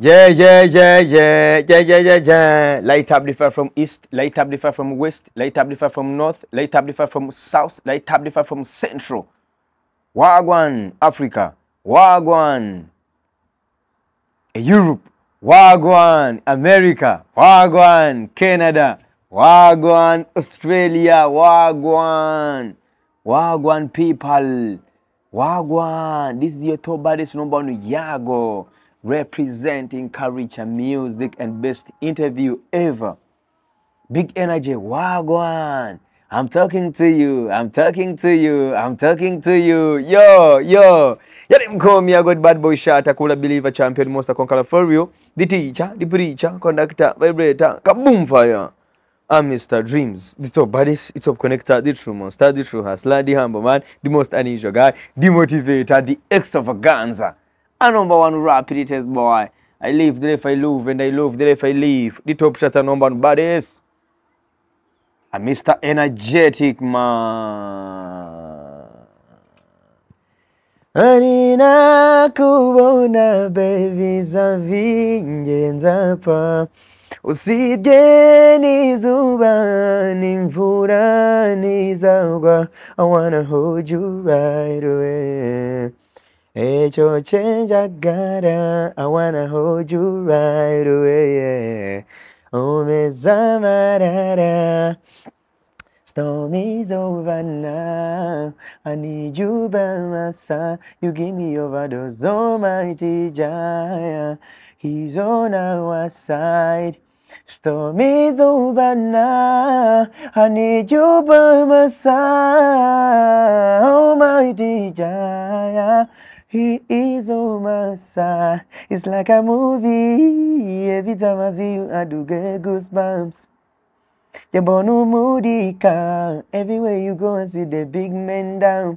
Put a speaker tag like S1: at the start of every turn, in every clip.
S1: Yeah, yeah, yeah, yeah, yeah, yeah, yeah, yeah. Light up the fire from east, light up the fire from west, light up the fire from north, light up the fire from south, light up the fire from central. Wagwan, Africa. Wagwan, Europe. Wagwan, America. Wagwan, Canada. Wagwan, Australia. Wagwan. Wagwan people. Wagwan. This is your top baddest number one. Yago representing culture, music, and best interview ever. Big energy, wagwan. I'm talking to you, I'm talking to you, I'm talking to you. Yo, yo. Yali a good Bad Boy Shata, Kula Believer, Champion, Monster Conqueror, for you. The teacher, the preacher, conductor, vibrator, kaboom fire. I'm Mr. Dreams, the top baddest, the top connector, the true monster, the true hustler, the humble man, the most unusual guy, the motivator, the extravaganza a number one rap it is boy. I live the life I love and I love the life I live. The top shot a number one baddest. A Mr. Energetic man.
S2: Anina Ninakubona baby zavingenza pa Usije nizuba nimvura nizagwa I wanna hold you right away it your change I gotta. I wanna hold you right away. Oh Yeah. Umezamarara. Storm is over now. I need you by my side. You give me overdose, Almighty Jah. He's on our side. Storm is over now. I need you by my side, Almighty Jah. He is on oh, my side. It's like a movie. Every time I see you, I do get goosebumps. You're born car. Everywhere you go, I see the big men down.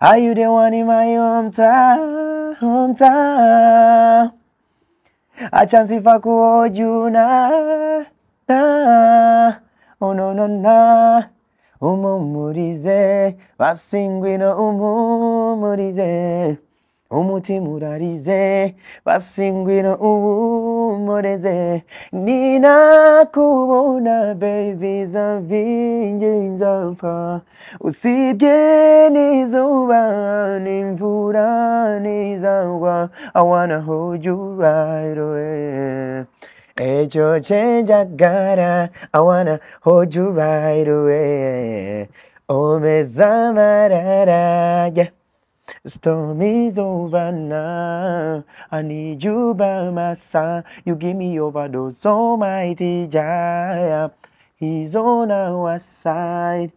S2: Are you the one in my hometown? Hometown. A chance if I could hold you now. Nah. Oh, no, no, no. umumurize basingwino umumurize umutima urarize basingwino ubumureze ninakubona bebi zavinge nzapfa usibye n'izuba n'imvura n'izagwa awana wanna hold you Hey, Georgia, Jagara, I wanna hold you right away. Oh, Mezamarara, yeah. The storm is over now. I need you by my side. You give me overdose, almighty Jaya. He's on our side.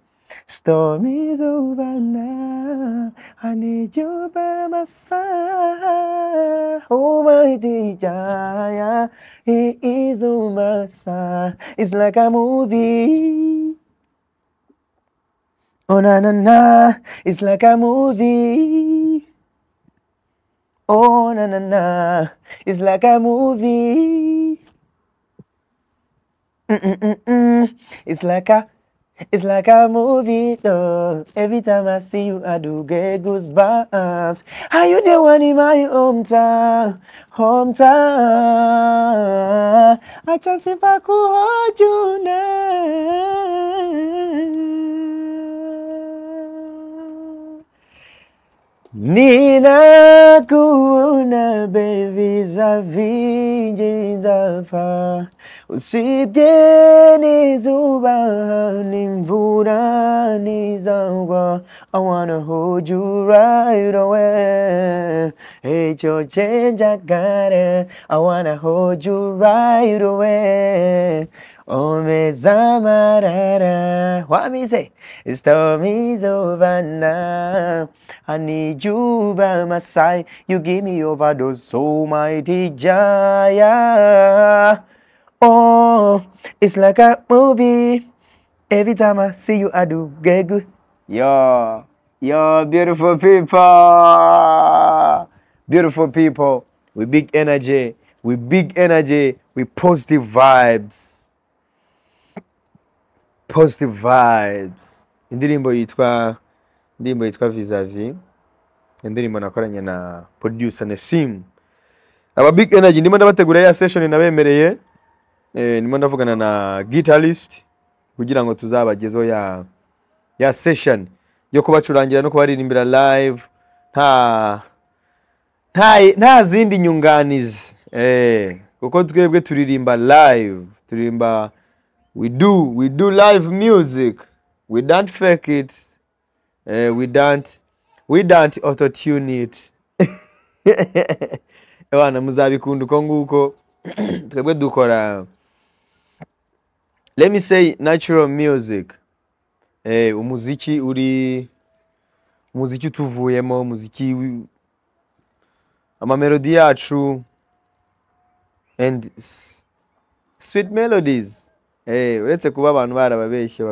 S2: Storm is over now. I need you by my side. Oh my dear, He is on my side. It's like a movie. Oh na na na, it's like a movie. Oh na na na, it's like a movie. Mm-mm-mm-mm. It's like a it's like a movie, though. Every time I see you, I do get goosebumps. Are you the one in my hometown? Hometown. I just if I could hold you now. Nina kuona baby za vinje Usipjeni zuba limvura nizangwa I wanna hold you right away I wanna hold you right away What me say? over now I need you by my side You give me overdose so mighty Jaya Oh, it's like a movie. Every time I see you, I do get good.
S1: Yo, yo, beautiful people. Beautiful people. We big energy. We big energy. We positive vibes. Positive vibes. Indirimbo yitwa indirimbo yitwa Vizavi. Indirimbo nakoranye na producer Nesim. Aba big energy ndimo ndabategura ya session nabemereye. Eh, ndimo ndavugana na guitarist kugira ngo tuzabagezeho ya ya session yo kubacurangira no kubaririmbira live nta nta zindi nyunganizi eh, kuko twebwe turirimba live turirimba we do we do live music we don't fake it eh, we don't we don't auto tune it abana muzabikunda uko nguko twebwe dukora let me say natural music eh, umuziki uri umuziki utuvuyemo umuziki amamelodi yacu and sweet melodies eh, uretse kuba abantu barababeshye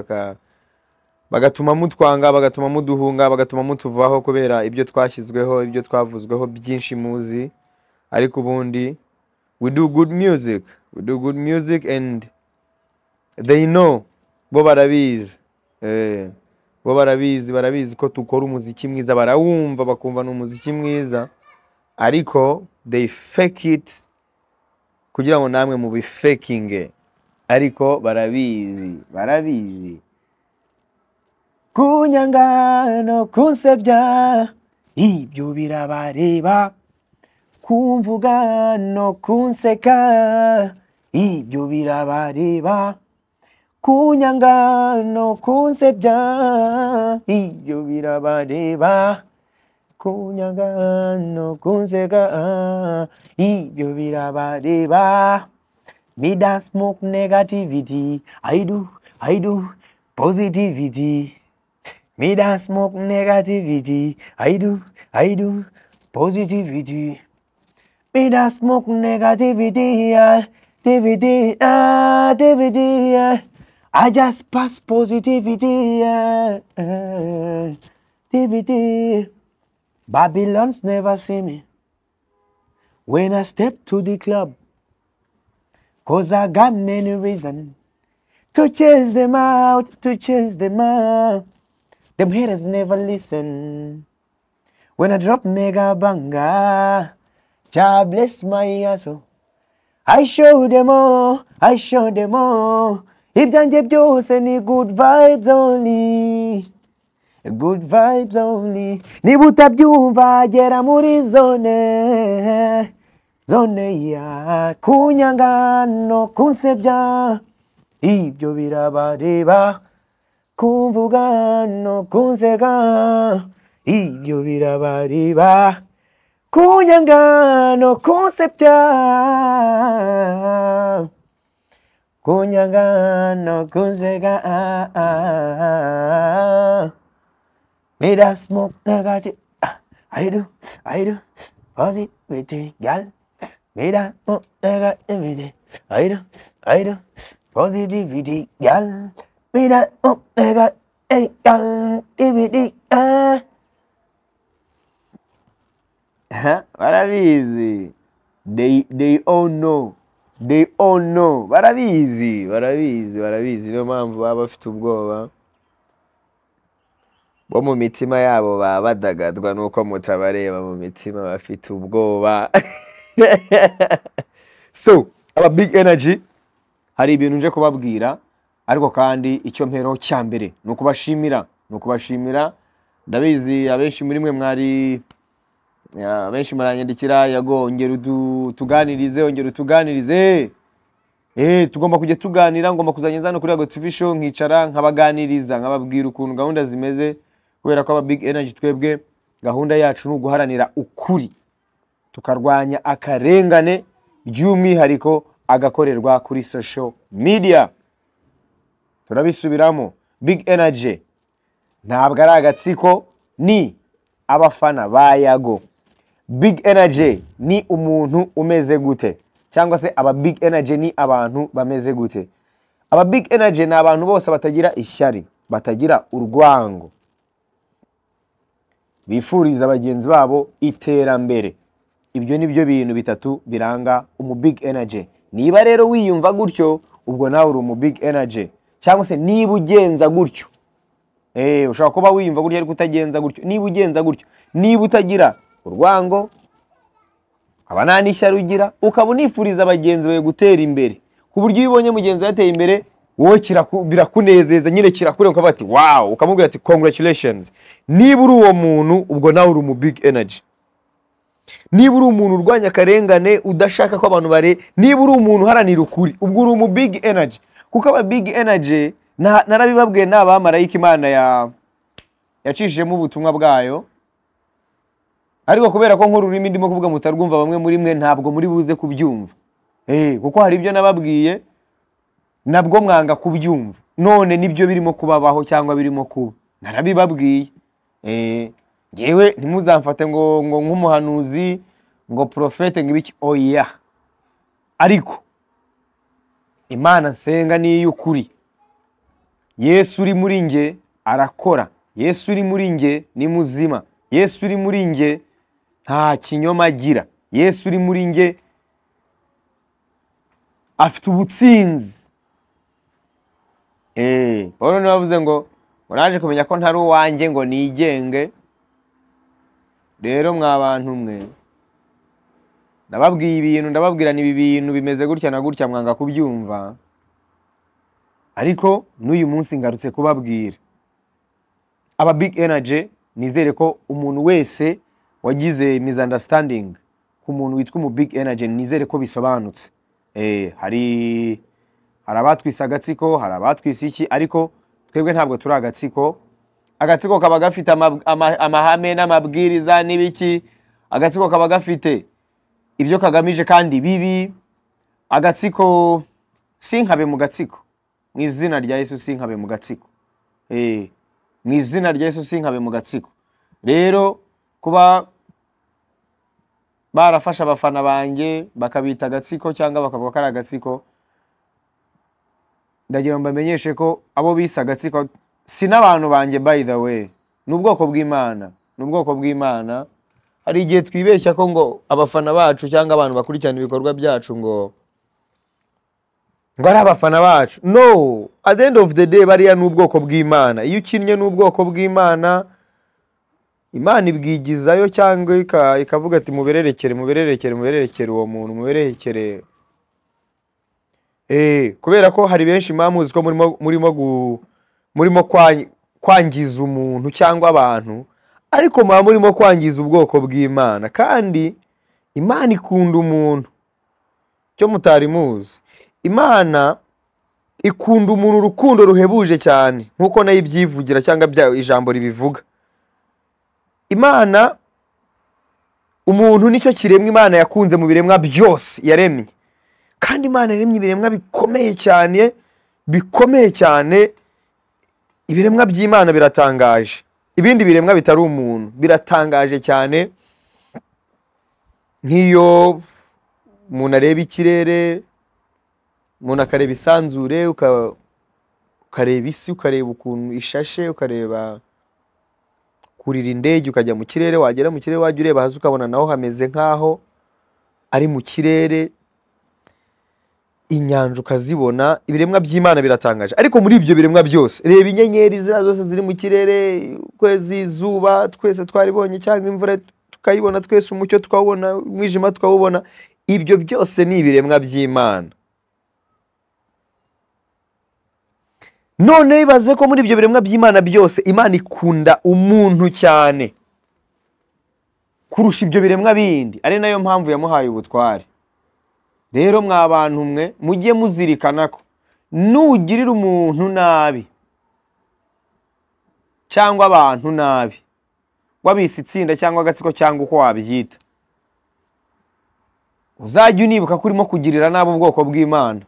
S1: bagatuma mutwanga bagatuma muduhunga bagatuma mutuvaho kubera ibyo twashyizweho ibyo twavuzweho byinshi muzi ariko ubundi we do good music we do good music and they know bo barabizi eh. bo barabizi barabizi ko dukora umuziki mwiza barawumva bakumva ni umuziki mwiza ariko they fake it kugira ngo namwe mubifekinge ariko barabizi barabizi
S2: kunyangano kunsebya ibyo birabareba kumvuga no kunseka ibyo birabareba kunyangano kunsebya iyo birabareba kunyangano kunseka iyo birabareba me that smoke negativity i do i do positivity me that smoke negativity i do i do positivity me that smoke negativity activity activity ah, I just pass positivity. Yeah, Babylon's never see me when I step to the club. Cause I got many reasons to chase them out, to chase them out. Them haters never listen. When I drop mega banger, Jah bless my ass. Oh. I show them all, I show them all. ibyanjye byose ni good vayibuzi only good vayibuzi only niba utabyumva gera muri zone zone ya kunyanga no kunsebya ibyo birabareba kumvuga no kunsega ibyo birabareba kunyanga no kunsebya Kuñaga no kunsega. Ah, ah, ah. Mira smoke nagati. Airu, airu. Ozi gal. Mira mo Mira vete. Airu, airu. positivity, gal. Mira mo nagati gal.
S1: What a Dey They they all know. de ono barabizi barabizi barabizi niyo mpamvu baba bafite ubwoba bo mu mitima yabo baba badagadwa nuko mutabareba mu mitima bafite ubwoba so aba big energy hari ibintu nje kubabwira ariko kandi icyo mpero cya mbere ni ukubashimira ni ukubashimira ndabizi abenshi muri mwe mwari benshi muranyandikira yago ongera utuganirize ongera utuganirize eh, tugomba kujya tuganira ngomba kuzageza hano kuri yago show nkicara nkabaganiriza nkababwira ukuntu gahunda zimeze kubera ko aba big energy twebwe gahunda yacu ni uguharanira ukuri tukarwanya akarengane by'umwihariko agakorerwa kuri social media turabisubiramo big energy ntabwo ari agatsiko ni abafana ba yago big energy ni umuntu umeze gute cyangwa se aba big energy ni abantu bameze gute aba big energy ni abantu bose batagira ishyari batagira urwango bifuriza bagenzi babo iterambere ibyo ni byo bintu bitatu biranga umu big energy niba rero wiyumva gutyo ubwo nawe uri umu big energy cyangwa se niba ugenza gutyo eh, ushobora kuba wiyumva gutyo ariko utagenza gutyo niba ugenza gutyo niba utagira urwango ukaba nta n'ishya rugira ukaba unifuriza bagenzi bawe gutera imbere ku buryo iyo ubonye mugenzi wawe ateye imbere wowe birakunezeza nyine kirakureba ukavuga ati wawu ukamubwira ati congratulations niba uri uwo muntu ubwo nawe uri umu big energy niba uri umuntu urwanya akarengane udashaka ko abantu bare niba uri umuntu uharanira ukuri ubwo uri umu big energy kuko aba big energy narabibabwiye ni abamarayika imana yacishijemo ubutumwa bwayo ariko kubera ko nk'ururimi ndimo kuvuga mutarwumva bamwe muri mwe ntabwo muri buze kubyumva eh, kuko hari ibyo nababwiye nabwo mwanga kubyumva none nibyo birimo kubabaho cyangwa birimo kuba narabibabwiye eh, ngewe ntimuzamfate ngo ngo nk'umuhanuzi ngo porofete ngo ibiki oya oh, ariko imana nsenga niyo ukuri yesu uri muri nge arakora yesu uri muri nge ni muzima yesu uri muri nge nta kinyoma agira yesu uri muri nge afite ubutsinzi eh, paul niwe wavuze ngo muraje kumenya ko ntari uwanjye ngo nigenge rero mwa bantu mwe ndababwiye ibintu ndababwira ibi bintu bimeze gutya na gutya mwanga kubyumva ariko n'uyu munsi ngarutse kubabwira aba big energy nizere ko umuntu wese wagize misunderstanding ku muntu witwa umu big energy nizere ko bisobanutse eh, hari hari abatwise agatsiko hari abatwise iki ariko twebwe ntabwo turi agatsiko agatsiko kaba gafite amahame n'amabwiriza n'ibiki agatsiko kaba gafite ibyo kagamije kandi bibi agatsiko sinkabe mu gatsiko mu izina rya yesu sinkabe mu gatsiko eh, mu izina rya yesu sinkabe mu gatsiko rero kuba barafashe abafana banjye bakabita agatsiko cyangwa bakavuga ko ari agatsiko ndagira ngo mbamenyeshe ko abo bise agatsiko si n'abantu banjye by the way ni ubwoko bw'imana ni ubwoko bw'imana hari igihe twibeshya ko ngo abafana bacu cyangwa abantu bakurikirana ibikorwa byacu ngo ngo ari abafana bacu no at the end of the day bariya ni ubwoko bw'imana iyo ukinnye ni bw'imana imana ibwigizayo cyangwa ikavuga ati mubererekere mubererekere mubererekere uwo muntu mubererekere eh, kubera ko hari benshi mpamuzi ko murimo murimo gu murimo kwangiza umuntu cyangwa abantu ariko muba murimo kwangiza ubwoko bw'imana kandi imana ikunda umuntu cyo mutari muzi imana ikunda umuntu urukundo ruhebuje cyane nk'uko nayo ibyivugira cyangwa ijambo ribivuga imana umuntu nicyo kiremwa imana yakunze mu biremwa byose yaremye kandi imana yaremye ibiremwa bikomeye cyane bikomeye cyane ibiremwa by'imana biratangaje ibindi biremwa bitari umuntu biratangaje cyane nk'iyo umuntu areba ikirere umuntu akareba isanzure ukareba isi ukareba ukuntu ishashe ukareba kurira indege ukajya mu kirere wagera mu kirere wajya ureba hasi ukabona naho hameze nk'aho ari mu kirere inyanja ukazibona ibiremwa by'imana biratangaje ariko muri ibyo biremwa byose reba inyenyeri ziriya zose ziri mu kirere ukwezi izuba twese twaribonye cyangwa imvura tukayibona twese umucyo tukawubona umwijima tukawubona ibyo byose ni ibiremwa by'imana none bibaze ko muri ibyo biremwa by'imana byose imana ikunda umuntu cyane kurusha ibyo biremwa bindi ari nayo mpamvu yamuhaye ubutware rero mwa bantu mwe mujye muzirikana ko nugirira umuntu nabi cyangwa abantu nabi wabise itsinda cyangwa agatsiko cyangwa uko wabyita uzajya unibuka ko urimo kugirira nabi ubwoko bw'imana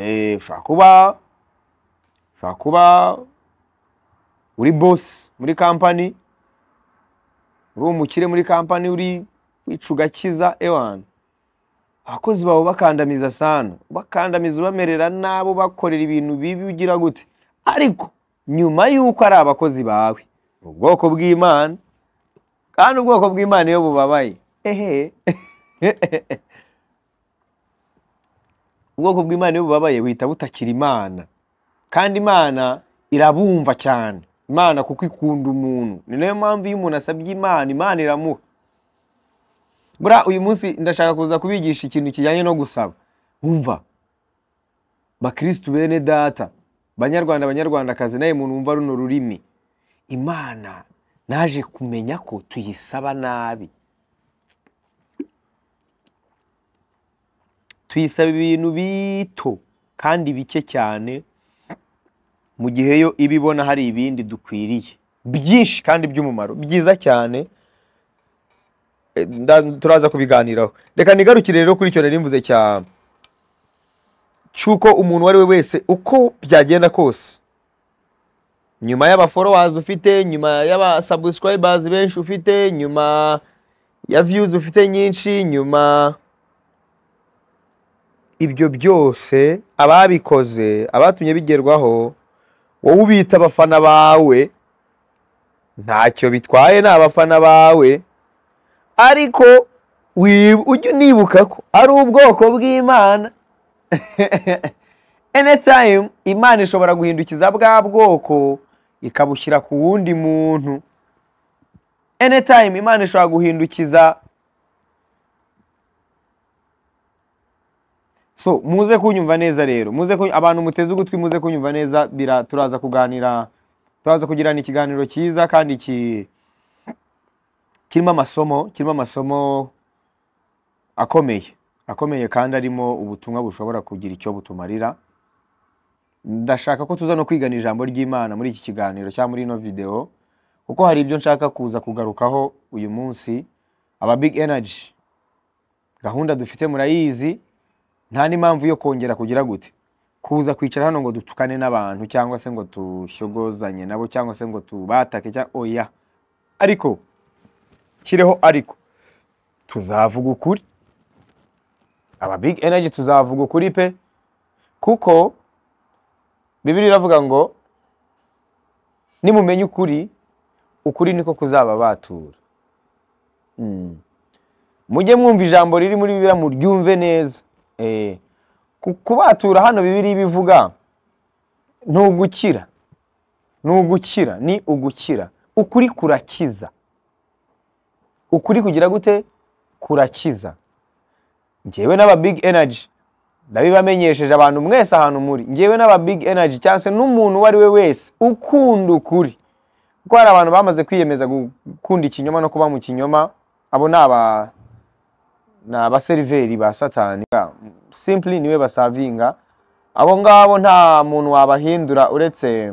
S1: eh, ushobora kuba ushobora kuba uri bosi muri kampani uri umukire muri kampani uri wicugakiza ugakiza ewani abakozi bawe bakandamiza sana bakandamiza ubamerera nabo bakorera ibintu bibi ugira gute ariko nyuma y'uko ari abakozi bawe ubwoko bw'imana kandi ubwoko bw'imana iyo bubabaye ehe ubwoko bw'imana iyo bubabaye wita butakira imana kandi imana irabumva cyane imana kuko ikunda umuntu ni nayo mpamvu iyo umuntu asabye imana imana iramuha buriya uyu munsi ndashaka kuza kubigisha ikintu kijyanye no gusaba wumva bakirisitu bene data banyarwanda banyarwandakazi nawe muntu wumva runo rurimi imana naje kumenya ko tuyisaba nabi tuyisaba ibintu bito kandi bike cyane mu gihe yo iba ibona hari ibindi dukwiriye byinshi kandi by'umumaro byiza cyane eh, turaza kubiganiraho reka nigarukire rero kuri icyo nari mvuze cyane cy'uko umuntu uwo ari we wese uko byagenda kose nyuma y'abaforowazi ufite nyuma y'abasabusikarayibazi benshi ufite nyuma ya viyuzi ufite nyinshi nyuma ibyo byose ababikoze abatumye bigerwaho wowe ubita abafana bawe ntacyo bitwaye ni abafana bawe ariko ujye unibuka ko ari ubwoko bw'imana anytime imana ishobora guhindukiza bwa bwoko ikabushyira ku wundi muntu anytime imana ishobora guhindukiza so muze kunyumva neza rero muze abantu muteze ugutwi muze kunyumva neza bira turaza kuganira turaza kugirana ikiganiro cyiza kandi kirimo amasomo kirimo amasomo akomeye akomeye kandi arimo ubutumwa bushobora kugira icyo butumarira ndashaka ko tuza no kwigana ijambo ry'imana muri iki kiganiro cyangwa muri ino videwo kuko hari ibyo nshaka kuza kugarukaho uyu munsi aba big energy gahunda dufite murayizi nta n'impamvu yo kongera kugira gute kuza kwicara hano ngo dutukane n'abantu cyangwa se ngo tushogozanye nabo cyangwa se ngo tubatake cyangwa oya ariko kireho ariko tuzavuga ukuri aba big energy tuzavuga ukuri pe kuko bibiri iravuga ngo nimumenye ukuri ukuri niko kuzaba batura hmm. mujye mwumva ijambo riri muri bibiri muryumve neza Eh, kubatura hano bibiri bivuga ni ugukira ni ugukira ni ugukira ukuri kurakiza ukuri kugira gute kurakiza ngewe n'aba big energy ndabibamenyesheje abantu mwese ahantu muri ngewe n'aba big energy cyangwa se n'umuntu uwo ari we wese ukunda ukuri kuko hari abantu bamaze kwiyemeza gukunda ikinyoma no kuba mu kinyoma abo ni aba ni abaseriveri ba satani ah, simply niwe basavinga abo ngabo nta muntu wabahindura uretse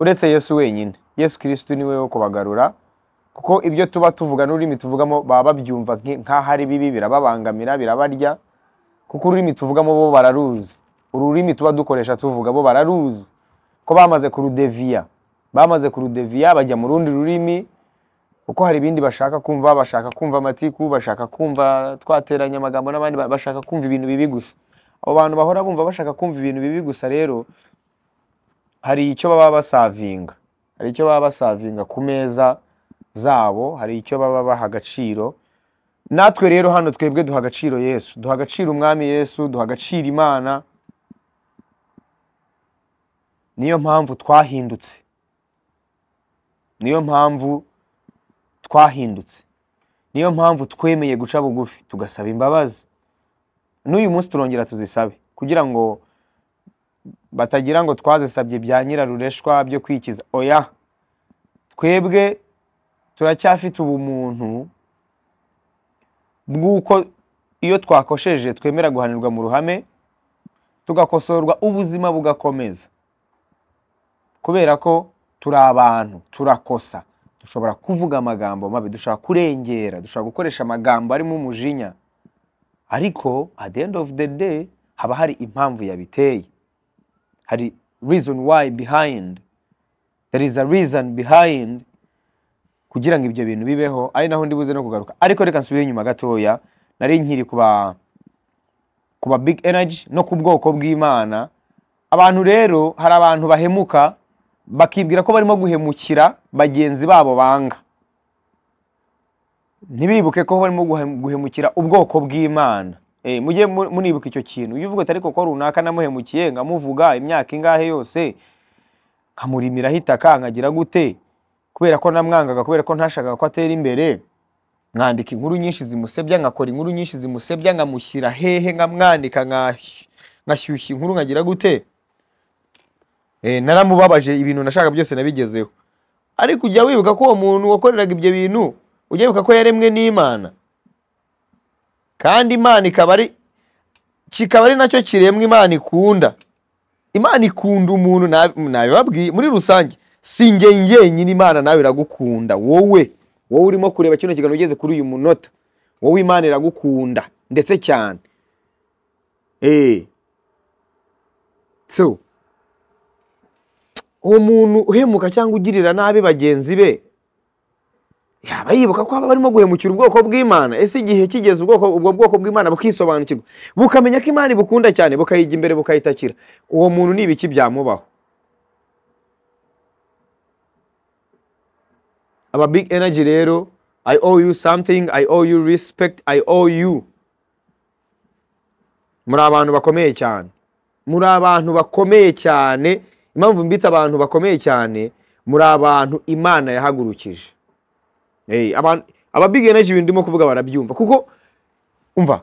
S1: uretse yesu wenyine yesu kirisitu niwe wo kubagarura kuko ibyo tuba tuvuga n'ururimi tuvugamo baba babyumva nk'aho ari bibi birababangamira birabarya kuko ururimi tuvugamo bo bararuzi ururimi tuba dukoresha tuvuga bo bararuzi ko bamaze kurudeviya bamaze kurudeviya bajya mu rundi rurimi kuko hari ibindi bashaka kumva bashaka kumva amatiku bashaka kumva twateranya amagambo n'abandi bashaka kumva ibintu bibi gusa abo bantu bahora bumva bashaka kumva ibintu bibi gusa rero hari icyo baba basavinga hari icyo baba basavinga ku meza zabo hari icyo baba baha agaciro natwe rero hano twebwe duha agaciro yesu duha agaciro umwami yesu duha agaciro imana niyo mpamvu twahindutse niyo mpamvu twahindutse niyo mpamvu twemeye guca bugufi tugasaba imbabazi n'uyu munsi turongera tuzisabe kugira ngo batagira ngo twazisabye bya nyirarureshwa byo kwikiza oya twebwe turacyafite ubumuntu bw'uko iyo twakosheje twemera guhanirwa mu ruhame tugakosorwa ubuzima bugakomeza kubera ko turi abantu turakosa dushobora kuvuga amagambo mabi dushobora kurengera dushobora gukoresha amagambo arimo umujinya ariko at the end of the day haba hari impamvu yabiteye hari reason why behind there is a reason behind kugira ngo ibyo bintu bibeho ari naho ndibuze no kugaruka ariko reka nsubire inyuma gatoya nari nkiri kuba kuba big energy no ku bwoko bw'imana abantu rero hari abantu bahemuka bakibwira ko barimo guhemukira bagenzi babo banga ntibibuke ko barimo guhemukira ubwoko bw'imana eh, mujye munibuka icyo kintu iyo uvuga atari koko runaka namuhemukiye nkamuvuga imyaka ingahe yose nkamurimiraho itaka nkagira gute kubera ko namwangaga kubera ko ntashakaga ko atera imbere nkandika inkuru nyinshi zimusebya nkakora inkuru nyinshi zimusebya nkamushyira hehe nkamwandika nkashyushya inkuru nkagira gute Eh, naramubabaje ibintu nashaka byose nabigezeho ariko ujya wibuka ko uwo muntu wakoreraga ibyo bintu ujya wibuka ko yaremwe n'imana kandi imana ikaba ari kikaba ari nacyo kiremwa imana ikunda imana ikunda umuntu nabibabwiye muri rusange si ngenyine imana nawe iragukunda wowe wowe urimo kureba kino kiganiro ugeze kuri uyu munota wowe imana iragukunda ndetse cyane eee eh. so uwo muntu uhemuka cyangwa ugirira nabi bagenzi be yaba yibuka ko aba barimo guhemukira ubwoko bw'imana ese igihe kigeze ubwoko ubwo bwoko bw'imana bukisobanukirwa bukamenya ko imana ibukunda cyane bukayijya imbere bukayitakira uwo muntu ni ibiki byamubaho aba big energy rero i owe you something i owe you respect i owe you muri abantu bakomeye cyane muri abantu bakomeye cyane impamvu mbitse abantu bakomeye cyane muri abantu imana yahagurukije eh, ababiga nacyo ibintu ndimo kuvuga barabyumva kuko umva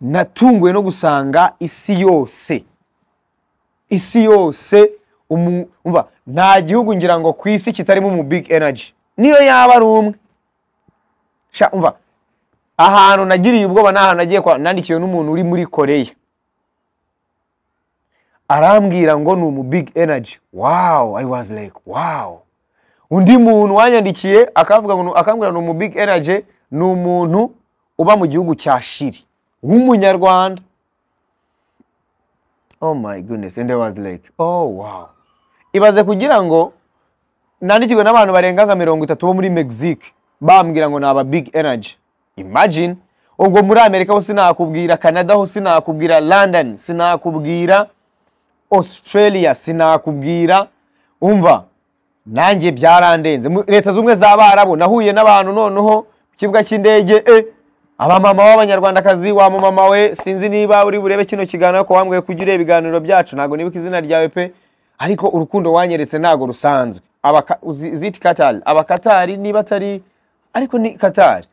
S1: natunguwe no gusanga isi yose isi yose umva nta gihugu ngira ngo ku isi kitarimo umu big energy niyo yaba ari umwe umva ahantu nagiriye ubwoba ni ahantu nagiye nandikiwe n'umuntu uri muri koreya arambwira ngo ni umu big energy wow i was like wow undi muntu wanyandikiye akambwira ni umu big energy ni umuntu uba mu gihugu cya shiri w'umunyarwanda oh my goodness and i was like oh wow ibaze kugira ngo nandikirwe n'abantu barenga nka mirongo itatu bo muri mexique bambwira ngo ni big energy imagine ubwo muri amerika ho sinakubwira canada ho sinakubwira london sinakubwira australia sinakubwira umva nanjye byarandenze leta z'ubumwe z'abarabo nahuye n'abantu noneho ku kibuga cy'indege eh, abamama b'abanyarwandakazi wa mumama we sinzi niba uri burebe kino kiganiro ko wambwiye kujya ureba ibiganiro byacu ntabwo nibuka izina ryawe pe ariko urukundo wanyeretse ntabwo rusanzwe ziti katari abakatari niba atari ariko ni katari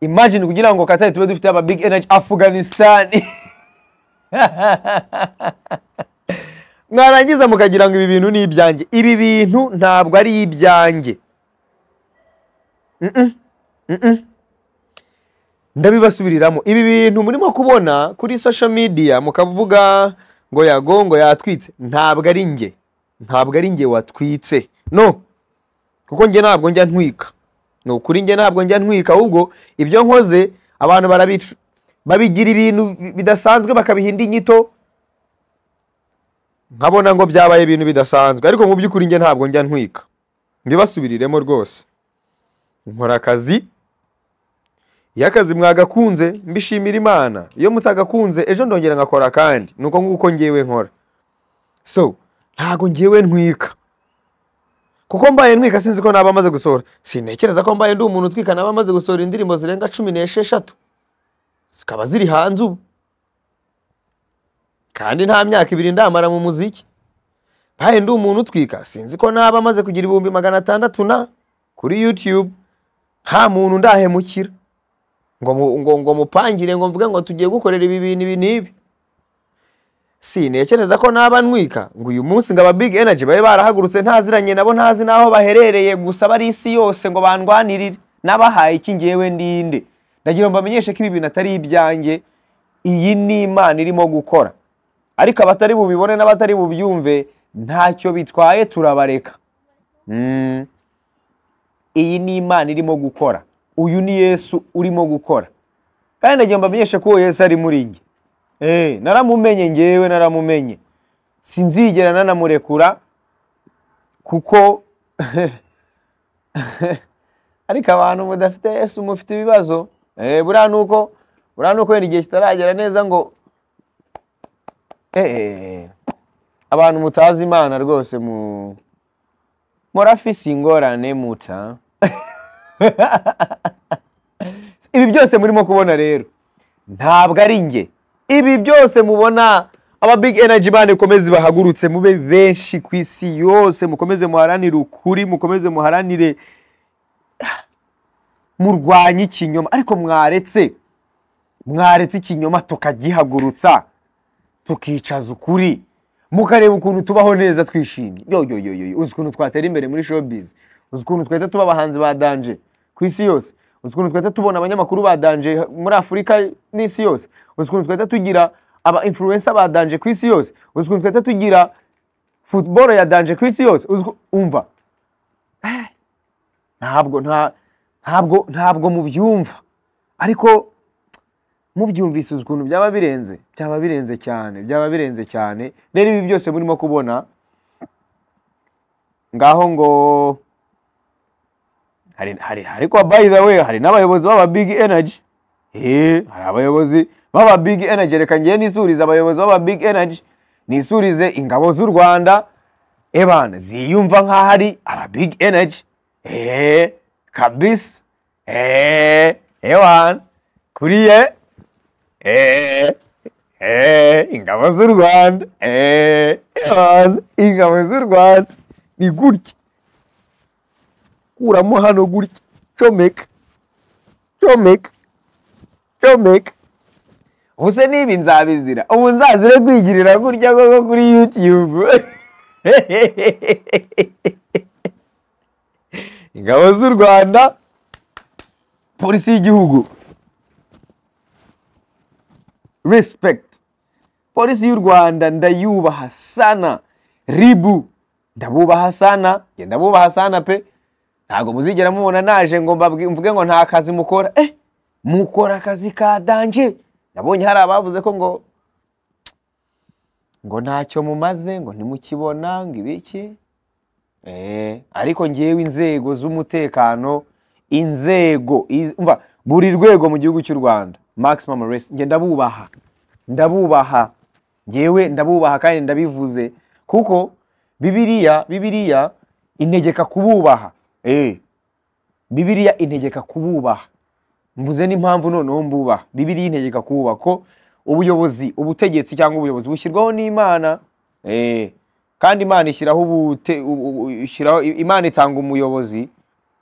S1: imagine kugira ngo katari tube dufite aba big energy afganisitani mwarangiza mukagira ngo ibi bintu ni ibyanjye ibi bintu ntabwo ari ibyanjye ndabibasubiriramo ibi bintu murimo kubona kuri social media mukavuga ngo yagongo yatwitse ntabwo ari njye ntabwo ari njye watwitse no kuko njye ntabwo njya ntwika ni ukuri njye ntabwo njya ntwika ahubwo ibyo nkoze abantu babigira ibintu bidasanzwe bakabiha inyito nkabona ngo byabaye ibintu bidasanzwe ariko mu by'ukuri njye ntabwo njya ntwika mbibasubiriremo rwose nkora akazi iyo akazi mwagakunze mbishimira imana iyo mutagakunze ejo ndongera ngakora akandi nuko uko nguko ngewe nkora so ntabwo ngewe ntwika kuko mbaye ntwika sinzi ko naba amaze gusohora sinekereza ko mbaye ndi umuntu utwika naba amaze gusohora indirimbo zirenga cumi n'esheshatu zikaba ziri hanze ubu kandi nta myaka ibiri ndamara mu muziki ntahe ndi umuntu utwika sinzi ko naba amaze kugira ibihumbi magana atandatu na kuri yutube nta muntu ndahemukira ngo mupangire ngo mvuge ngo tugiye gukorera ibi bintu ibi n'ibi sintekereza ko naba ntwika ngo uyu munsi ngo aba big energy babe barahagurutse ntaziranye nabo ntazi n'aho baherereye gusa bari isi yose ngo bandwanirire n'abahaye iki ngewe ndinde ndagira ngo bamenyeshe ko ibi bintu atari ibyanjye iyi ni imana irimo gukora ariko abatari bubibone n'abatari bubyumve ntacyo bitwaye turabareka hmm. iyi ni imana irimo gukora uyu ni yesu urimo gukora kandi ndagira ngo bamenyeshe ko uwo yesu ari muri njye eh, naramumenye ngewe naramumenye sinzigera nanamurekura kuko ariko abantu mudafite yesu mufite ibibazo Eh, buriya ni uko buriya ni uko wenda igihe kitaragera neza ngo eh, abantu mutazi imana rwose mu murafise ingorane muta ibi byose murimo kubona rero ntabwo ari njye ibi byose mubona aba big energy bane mukomeze bahagurutse mube benshi ku isi yose mukomeze muharanire ukuri mukomeze muharanire murwanya ikinyoma ariko mwaretse mwaretse ikinyoma tukagihagurutsa tukicaza ukuri mukareba ukuntu tubaho neza twishimye yoyoyoyo uzi ukuntu twatera imbere muri showbiz uzi ukuntu twahita tuba abahanzi ba danje ku isi yose uzi ukuntu twahita tubona abanyamakuru ba danje muri afurika n'isi yose uzi ukuntu twahita tugira aba influencer ba danje ku isi yose uzi ukuntu twahita tugira football ya danje ku isi yose umva eh, ntabwo nta ntabwo ntabwo mubyumva ariko mubyumvise ukuntu byaba birenze byaba birenze cyane byaba birenze cyane rero ibi byose murimo kubona ngaho ngo hari hari ariko by the we hari n'abayobozi b'aba big energy eh, hari abayobozi b'aba big energy reka ngiye nisurize abayobozi b'aba big energy nisurize ingabo z'u rwanda ebana ziyumva nk'aho ari aba big energy eee eh, kabisi eee eh, ewani kuriye eee eh, eee eh, ingabo z'u rwanda eee ewani ingabo z'u rwanda ni gutya kuramo hano gutya comeka comeka comeka ubuse n'ibi nzabizira ubu nzazire kwigirira gutya koko kuri yutiyubu ingabo z'u rwanda polisi y'igihugu respekiti polisi y'u rwanda ndayubaha sana ribu ndabubaha sana ndabubaha sana pe ntabwo muzigera mubona naje ngo mvuge ngo nta kazi mukora eh mukora akazi ka danje nabonye hari abavuze ko ngo ngo ntacyo mumaze ngo ntimukibona ngo ibiki Eh, ariko ngewe inzego z'umutekano inzego buri rwego mu gihugu cy'u rwanda maximum resi nge ndabubaha ndabubaha ngewe ndabubaha kandi ndabivuze kuko bibiriya bibiriya integeka kububaha eh, bibiriya integeka kububaha mbuze n'impamvu noneho mbubaha bibiriya integeka kububaha ko ubuyobozi ubutegetsi cyangwa ubuyobozi bushyirwaho n'imana eee eh, kandi imana ishyiraho imana itanga umuyobozi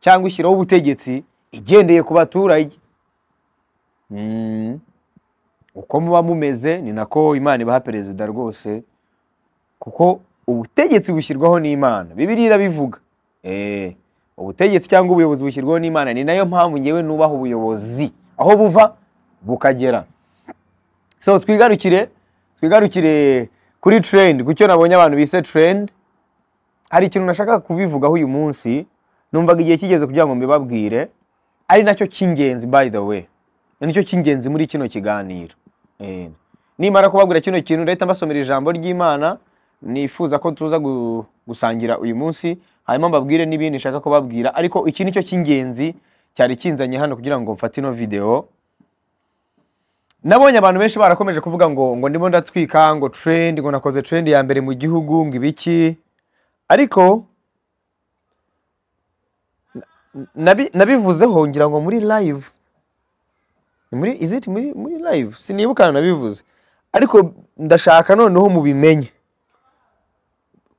S1: cyangwa ishyiraho ubutegetsi igendeye ku baturage hmm. uko muba mumeze ni nako imana ibaha perezida rwose kuko ubutegetsi bushyirwaho n'imana bibiri irabivuga eh, ubutegetsi cyangwa ubuyobozi bushyirwaho n'imana ni nayo mpamvu ngewe nubaha ubuyobozi aho buva bukagera so twigarukire twigarukire kuri trend kucyo nabonye abantu bise trend hari ikintu nashaka kubivugaho uyu munsi numvaga igihe kigeze kugira ngo mbibabwire ari nacyo cy'ingenzi by the way nicyo cy'ingenzi muri kino kiganiro eh, nimara kubabwira kino kintu ndahita mbasomera ijambo ry'imana nifuza ko tuza gusangira uyu munsi hanyuma mbabwire n'ibindi nshaka kubabwira ariko iki nicyo cy'ingenzi cyari kinzanye hano kugira ngo mfate ino videwo nabonye abantu benshi barakomeje kuvuga ngo ngo ndimo ndatwika ngo trendi ngo nakoze trendi ya mbere mu gihugu ngo ibiki ariko nabivuzeho ngira ngo muri live muri iziti muri muri live sinibuka nabivuze ariko ndashaka noneho mubimenye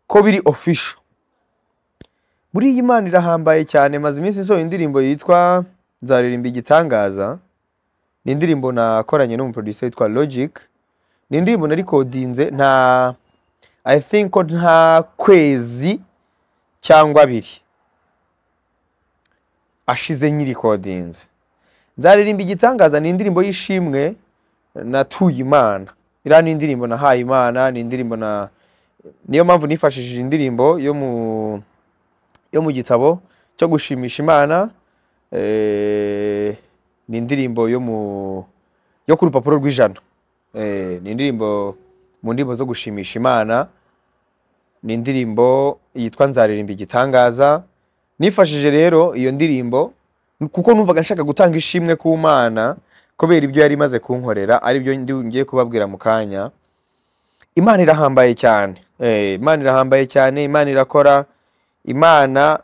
S1: ko biri ofisho buriya imana irahambaye cyane maze iminsi isohoye indirimbo yitwa nzaririmba igitangaza ni indirimbo nakoranye n'umuproducer witwa Logic ni indirimbo narikodinze nta i think ko nta kwezi cyangwa abiri ashize nyirikodinze nzaririmba igitangaza ni indirimbo y'ishimwe natuye imana iriya ni indirimbo nahaye imana ni indirimbo na niyo mpamvu nifashishije indirimbo yo mu yo mu gitabo cyo gushimisha imana eh, ni indirimbo yo mu yo ku rupapuro rw'ijana eh, ni indirimbo mu ndirimbo zo gushimisha imana ni indirimbo yitwa nzaririmba igitangaza nifashije rero iyo ndirimbo kuko numvaga nshaka gutanga ishimwe ku mana kubera ibyo yari imaze kunkorera aribyo ngiye kubabwira mu kanya imana irahambaye cyane eh, imana irahambaye cyane imana irakora imana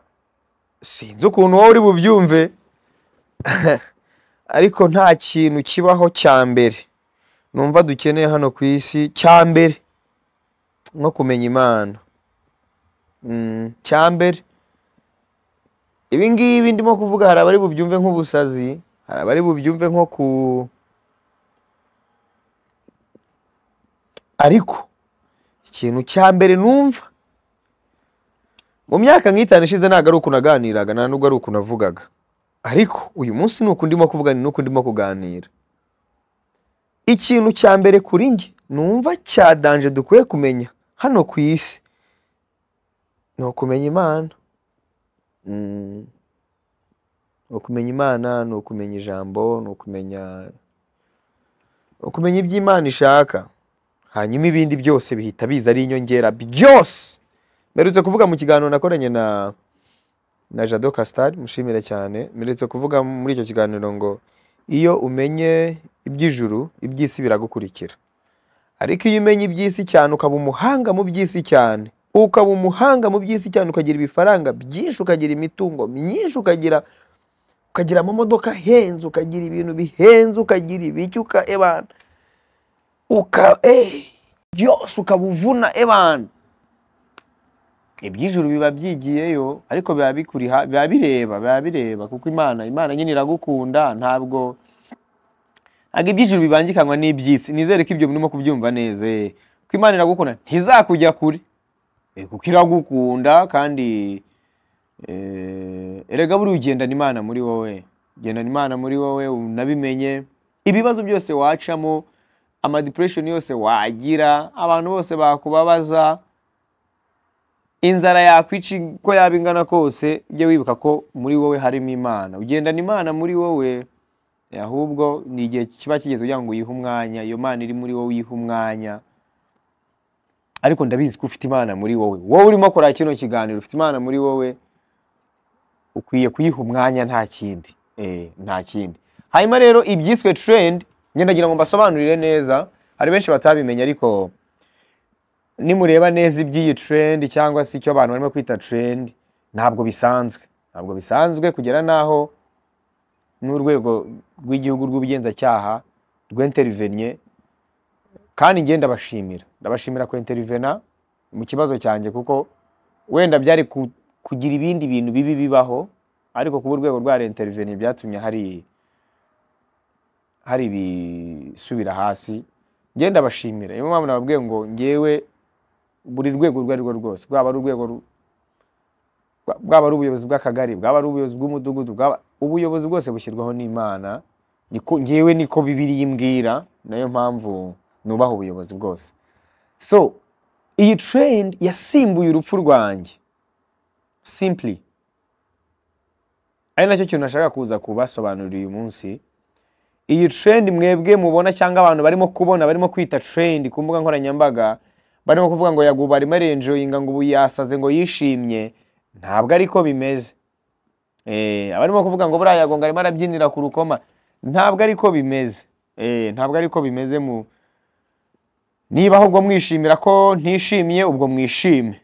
S1: sinzi ukuntu wowe uri bubyumve ariko nta kintu kibaho cya mbere numva dukeneye hano ku isi cya mbere no kumenya imana mm, cya mbere ibi ngibi ndimo kuvuga hari abari bubyumve nk'ubusazi hari abari bubyumve nko ku ariko ikintu cya mbere numva mu myaka nk'itanu ishize ntabwo ari uku naganiraga nta nubwo ari uku navugaga ariko uyu munsi ni ndimo kuvuga ni ukundimo kuganira ikintu cya mbere kuri njye numva cyadanje dukwiye kumenya hano ku isi ni ukumenya imana
S2: mm.
S1: ni ukumenya imana ni ukumenya ijambo ni ukumenya ukumenya ibyo imana ishaka hanyuma ibindi byose bihita biza ari inyongera byose mperutse kuvuga mu kiganiro nakoranye na na Jado Castal mushimire cyane mperetse kuvuga muri icyo kiganiro ngo iyo umenye iby'ijuru iby'isi biragukurikira ariko iyo umenye iby'isi cyane ukaba umuhanga mu by'isi cyane ukaba umuhanga mu by'isi cyane ukagira ibifaranga byinshi ukagira imitungo myinshi ukagira ukagira amamodoka ahenze ukagira ibintu bihenze ukagira ibiki uka ebana eh, uka eh, byose ukaba uvuna ebana eh, iby'ijuru eh, biba byigiyeyo ariko biba bikuriha biba bireba biba bireba kuko imana imana nyine iragukunda ntabwo ntabwo iby'ijuru bibangikanywa n'iby'isi nizere ko ibyo birimo kubyumva neza ko imana iragukunda ntizakujya kure eh, kuko iragukunda kandi eh, erega buriya ugendana imana muri wowe ugendana imana muri wowe unabimenye ibibazo byose wacamo amadiporesheni yose wagira abantu bose bakubabaza inzara yakwica uko yaba ingana kose ujye wibuka ko muri wowe harimo imana ugendana imana muri wowe eh, ahubwo ni igihe kiba kigeze kugira ngo uyihe umwanya iyo mana iri muri wowe uyihe umwanya ariko ndabizi ko ufite imana muri wowe wowe urimo kora kino kiganiro ufite imana muri wowe ukwiye kuyiha umwanya nta kindi eh, nta kindi hanyuma rero ibyiswe trendi ngenda ngo mbasobanurire neza hari benshi batabimenya ariko nimureba neza iby'iyi trend cyangwa se icyo abantu barimo kwita trend ntabwo bisanzwe ntabwo bisanzwe kugera n'aho n'urwego rw'igihugu rw'ubugenzacyaha rwenterivenye kandi njye ndabashimira ndabashimira kwenterivena mu kibazo cyanjye kuko wenda byari kugira ibindi bintu bibi bibaho ariko kuba urwego rwa renterivenye byatumye hari hari ibisubira hasi njye ndabashimira niyo mpamvu nababwiye ngo ngewe buri rwego urwo ari rwo rwose rwaba ari urwego bwaba ari ubuyobozi bw'akagari bwaba ari ubuyobozi bw'umudugudu ubuyobozi bwose bushyirwaho n'imana ngewe niko bibiri yimbwira nayo mpamvu nubaha ubuyobozi bwose so iyi terendi yasimbuye urupfu rwanjye simply ari nacyo kintu nashaka kuza kubasobanurira uyu munsi iyi terendi mwebwe mubona cyangwa abantu barimo kubona barimo kwita terendi ku mbuga nkoranyambaga barimo kuvuga ngo yaguba arimo arenjoyinga ngo ubu yasaze ngo yishimye ntabwo ariko bimeze eh, abarimo kuvuga ngo buriya yagonga arimo arabyinira ku rukoma ntabwo ariko bimeze eh, ntabwo ariko bimeze mu niba ahubwo mwishimira ko ntishimiye ubwo mwishime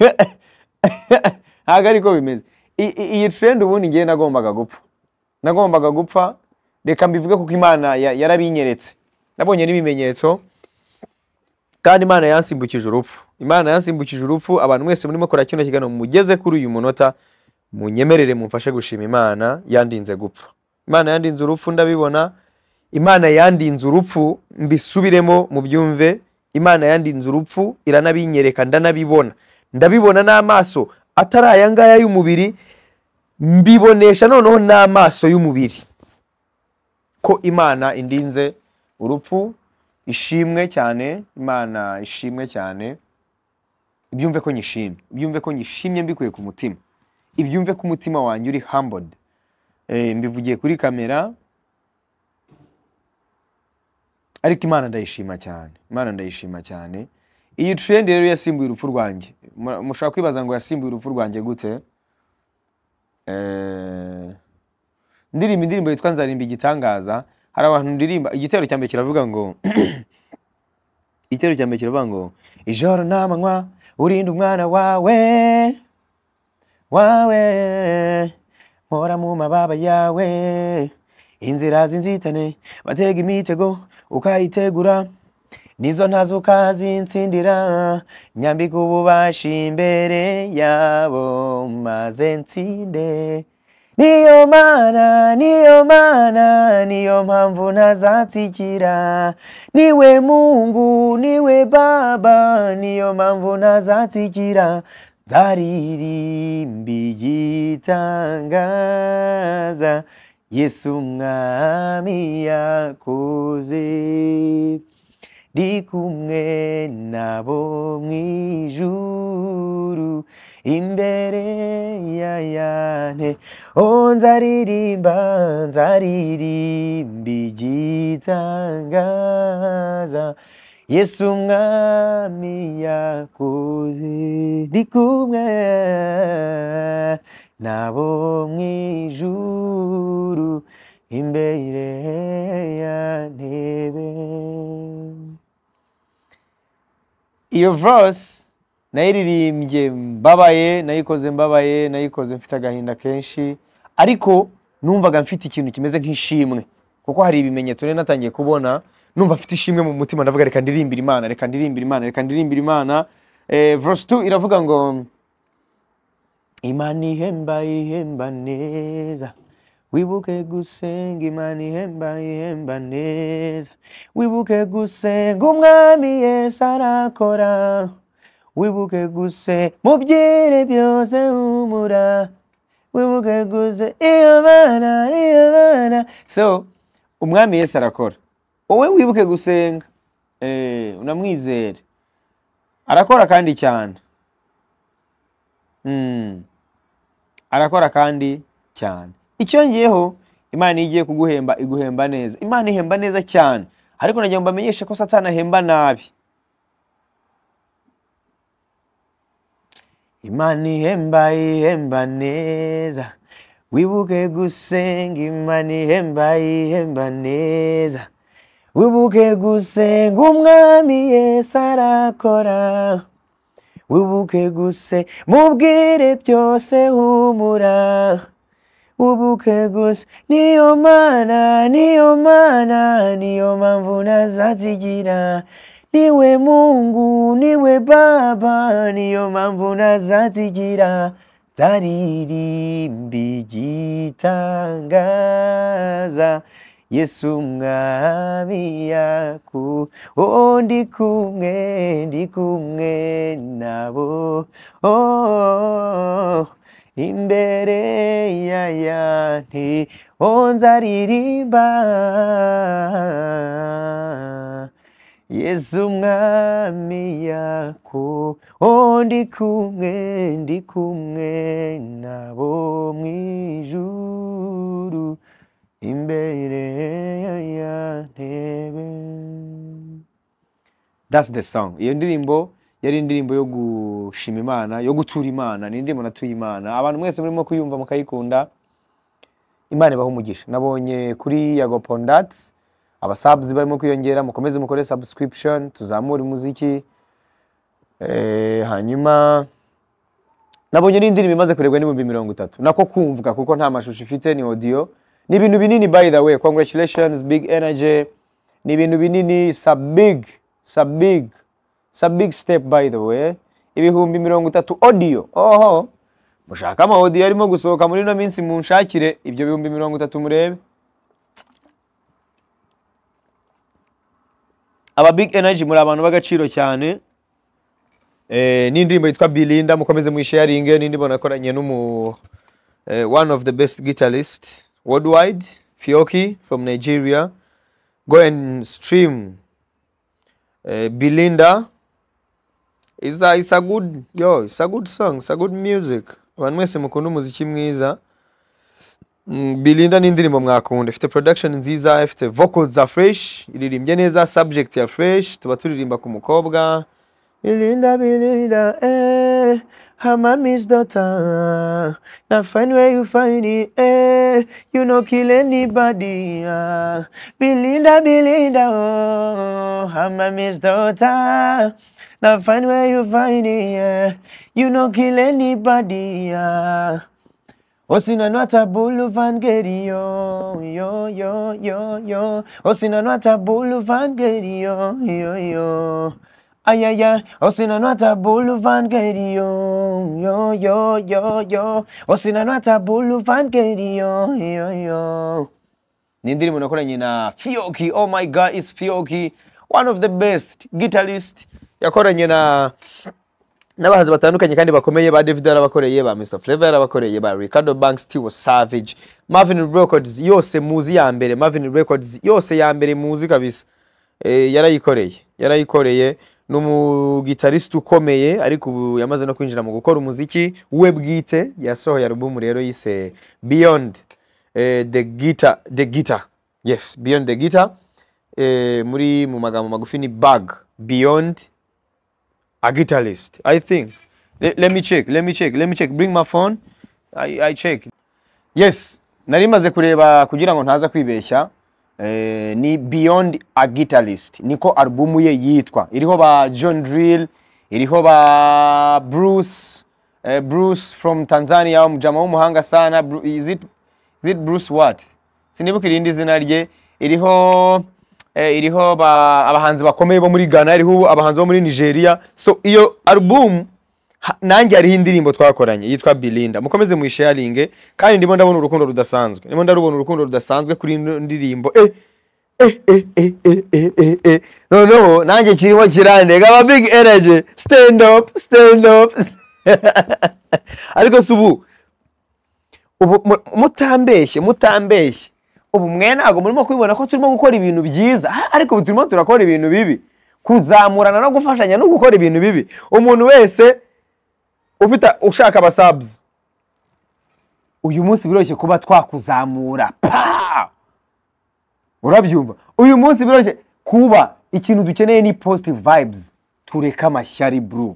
S1: ntabwo ariko bimeze iyi trend ubundi ngewe nagombaga gupfa nagombaga gupfa reka mbivuge kuko imana yarabinyeretse nabonye n'ibimenyetso kandi imana yansimbukije urupfu imana yansimbukije urupfu abantu mwese murimo kora kino kiganiro mugeze kuri uyu munota munyemerere mumfashe gushima imana yandinze gupfa imana yandinze urupfu ndabibona imana yandinze urupfu mbisubiremo mubyumve imana yandinze urupfu iranabinyereka ndanabibona ndabibona n'amaso atari aya ngaya y'umubiri mbibonesha noneho n'amaso y'umubiri ko imana indinze urupfu ishimwe cyane imana ishimwe cyane ibyumve ko nyishimye ibyumve ko nyishimye mbikuye ku mutima ibyumve ko umutima wanjye uri hambod eh, mbivugiye kuri kamera ariko imana ndayishima cyane imana ndayishima cyane iyi trend rero yasimbuye urupfu rwanjye mushobora kwibaza ngo yasimbuye urupfu rwanjye gute eh, ndirimba indirimbo yitwa nzarimba igitangaza hari abantu ririmba igitero cya mbere kiravuga ngo igitero cya mbere kiravuga ngo ijoro
S2: n'amanywa urinde umwana wawe wawe mpora mu mababa yawe inzira z'inzitane batega imitego ukayitegura nizo ntazo ukazinsindira nyambika ububashi imbere yabo maze nsinde niyo mana niyo mana niyo mpamvu ntazatsikira niwe mungu niwe baba niyo mpamvu ntazatsikira nzaririmba igitangaza yesu umwami yakoze ndi kumwe nabo mu ijuru imbere ya yane o nzaririmba nzaririmba igitangaza yesu umwami yakoze ndi kumwe nabo mu ijuru imbere ya ntebe iyo verse
S1: nayiririmbye mbabaye nayikoze mbabaye nayikoze mfite agahinda kenshi ariko numvaga mfite ikintu kimeze nk'ishimwe kuko hari ibimenyetso rero natangiye kubona numva mfite ishimwe mu mutima ndavuga reka ndirimbira imana reka ndirimbira imana reka ndirimbira imana
S2: eh, verse iravuga ngo imana ihemba ihemba neza wibuke gusenga imana ihemba ihemba neza wibuke gusenga umwami yesu arakora wibuke guse mu byere byose humura wibuke guse iyo bana iyo bana
S1: so umwami yesu arakora wowe wibuke gusenga unamwizere arakora kandi cyane arakora kandi cyane icyongeyeho imana igiye kuguhemba iguhemba neza imana ihemba neza cyane ariko nagira ngo bamenyeshe ko satana ahemba nabi
S2: Imana ihemba ihemba neza wibuke gusenga Imana ihemba ihemba neza wibuke gusenga umwami Yesu arakora wibuke guse mubwire byose humura wibuke gusa niyo mana niyo mana niyo mpamvu ntazazigira niwe Mungu, niwe Baba, niyo mpamvu ntazazigira zaririmba igitangaza Yesu umwami yaku oh ndi kumwe ndi kumwe nabo oh imbere ya yanti oh nzaririmba yesu umwami yako oh kumwe ndi kumwe nabo mu ijuru imbere ya ntebe
S1: that's the song iyo ndirimbo yari indirimbo yo gushima imana yo gutura imana ni indirimbo natuye imana abantu mwese murimo kuyumva mukayikunda imana ibaha umugisha nabonye kuri yago abasabuzi barimo kwiyongera mukomeze mukore subscription tuzamure umuziki eh, hanyuma nabonye n'indirimbo imaze kurebwa n'ibihumbi mirongo itatu nako kumvwa kuko nta mashusho ifite ni audio ni ibintu binini by the way congratulations big energy ni ibintu binini big sabig big step by the way ibihumbi mirongo itatu odiyo oho mushaka ama odiyo arimo gusohoka muri ino minsi munshakire ibyo bihumbi mirongo itatu murebe aba big energy muri abantu b'agaciro cyane eh, n'indirimbo yitwa bilinda mukomeze muyisharinge n'indirimbo nakoranye n'umu eh, one of the best guitarist worldwide fioki from nigeria go and stream eh, bilinda is a, a good yo it's a good song it's a good music abantu mwese mukunda umuziki mwiza Mm, bilinda ni n'indirimbo mwakunda ifite production nziza ifite vocals za fresh iririmbye neza subject ya fresh tuba turirimba ku mukobwa
S2: bilinda bilinda eh her mom is daughter now find where you find it eh you no kill anybody uh. bilinda birinda oh her mom is daughter now find where you find it eh you no kill anybody uh. Osinanwa tabulu gerio yo yo yo yo. Osinanwa tabulu gerio yo yo. Ay ay ay. Osinanwa tabulu gerio yo yo yo yo. Osinanwa tabulu gerio yo yo.
S1: Ni ndirimbo nakola nyina Fioki. Oh my god, is Fioki. One of the best guitarist yakora nyina n'abahanzi batandukanye kandi bakomeye ba david yarabakoreye ba mr flavor yarabakoreye ba ricardo banks tiwo savage marvin records yose muzi ya mbere marvin records yose ya mbere muzi kabisa eh, yarayikoreye yarayikoreye ni umugitariste ukomeye ariko ubu yamaze no kwinjira mu gukora umuziki we bwite yasohoye album rero yise beyond eh, the guitar the guitar yes beyond the guitar eh, muri mu magambo magufi ni bag beyond a guitarist. I think. Let, let me check, let me check, let me check. Bring my phone. I, I check. Yes, nari maze kureba kugira ngo ntaza kwibeshya. Eh, ni Beyond a Guitarist. Niko albumu ye yitwa. Iriho ba John Drill, iriho ba Bruce eh, Bruce from Tanzania, mjama w'umuhanga sana. Is it, is it Bruce what? Sinibuka irindi zina rye. Iriho Eh, iriho abahanzi bakomeye bo muri ghana iriho abahanzi bo muri nigeria so iyo alubumu nanjye hariho indirimbo twakoranye yitwa birinda mukomeze muyisharinge kandi ndimo ndabona urukundo rudasanzwe ndimo ndarubona urukundo rudasanzwe kuri ino ndirimbo eh, eh, eh noneho nanjye kirimo kirandega aba big energy stand up stand up ariko si ubu mutambeshye mutambeshye ubu mwe ntabwo murimo kubibona ko turimo gukora ibintu byiza ah, ariko turimo turakora ibintu bibi kuzamurana no gufashanya no gukora ibintu bibi umuntu wese ufite ushaka abasabuzi uyu munsi biroshye kuba twakuzamura urabyumva uyu munsi biroroshye kuba ikintu dukeneye ni positive vibes tureka amashyari buru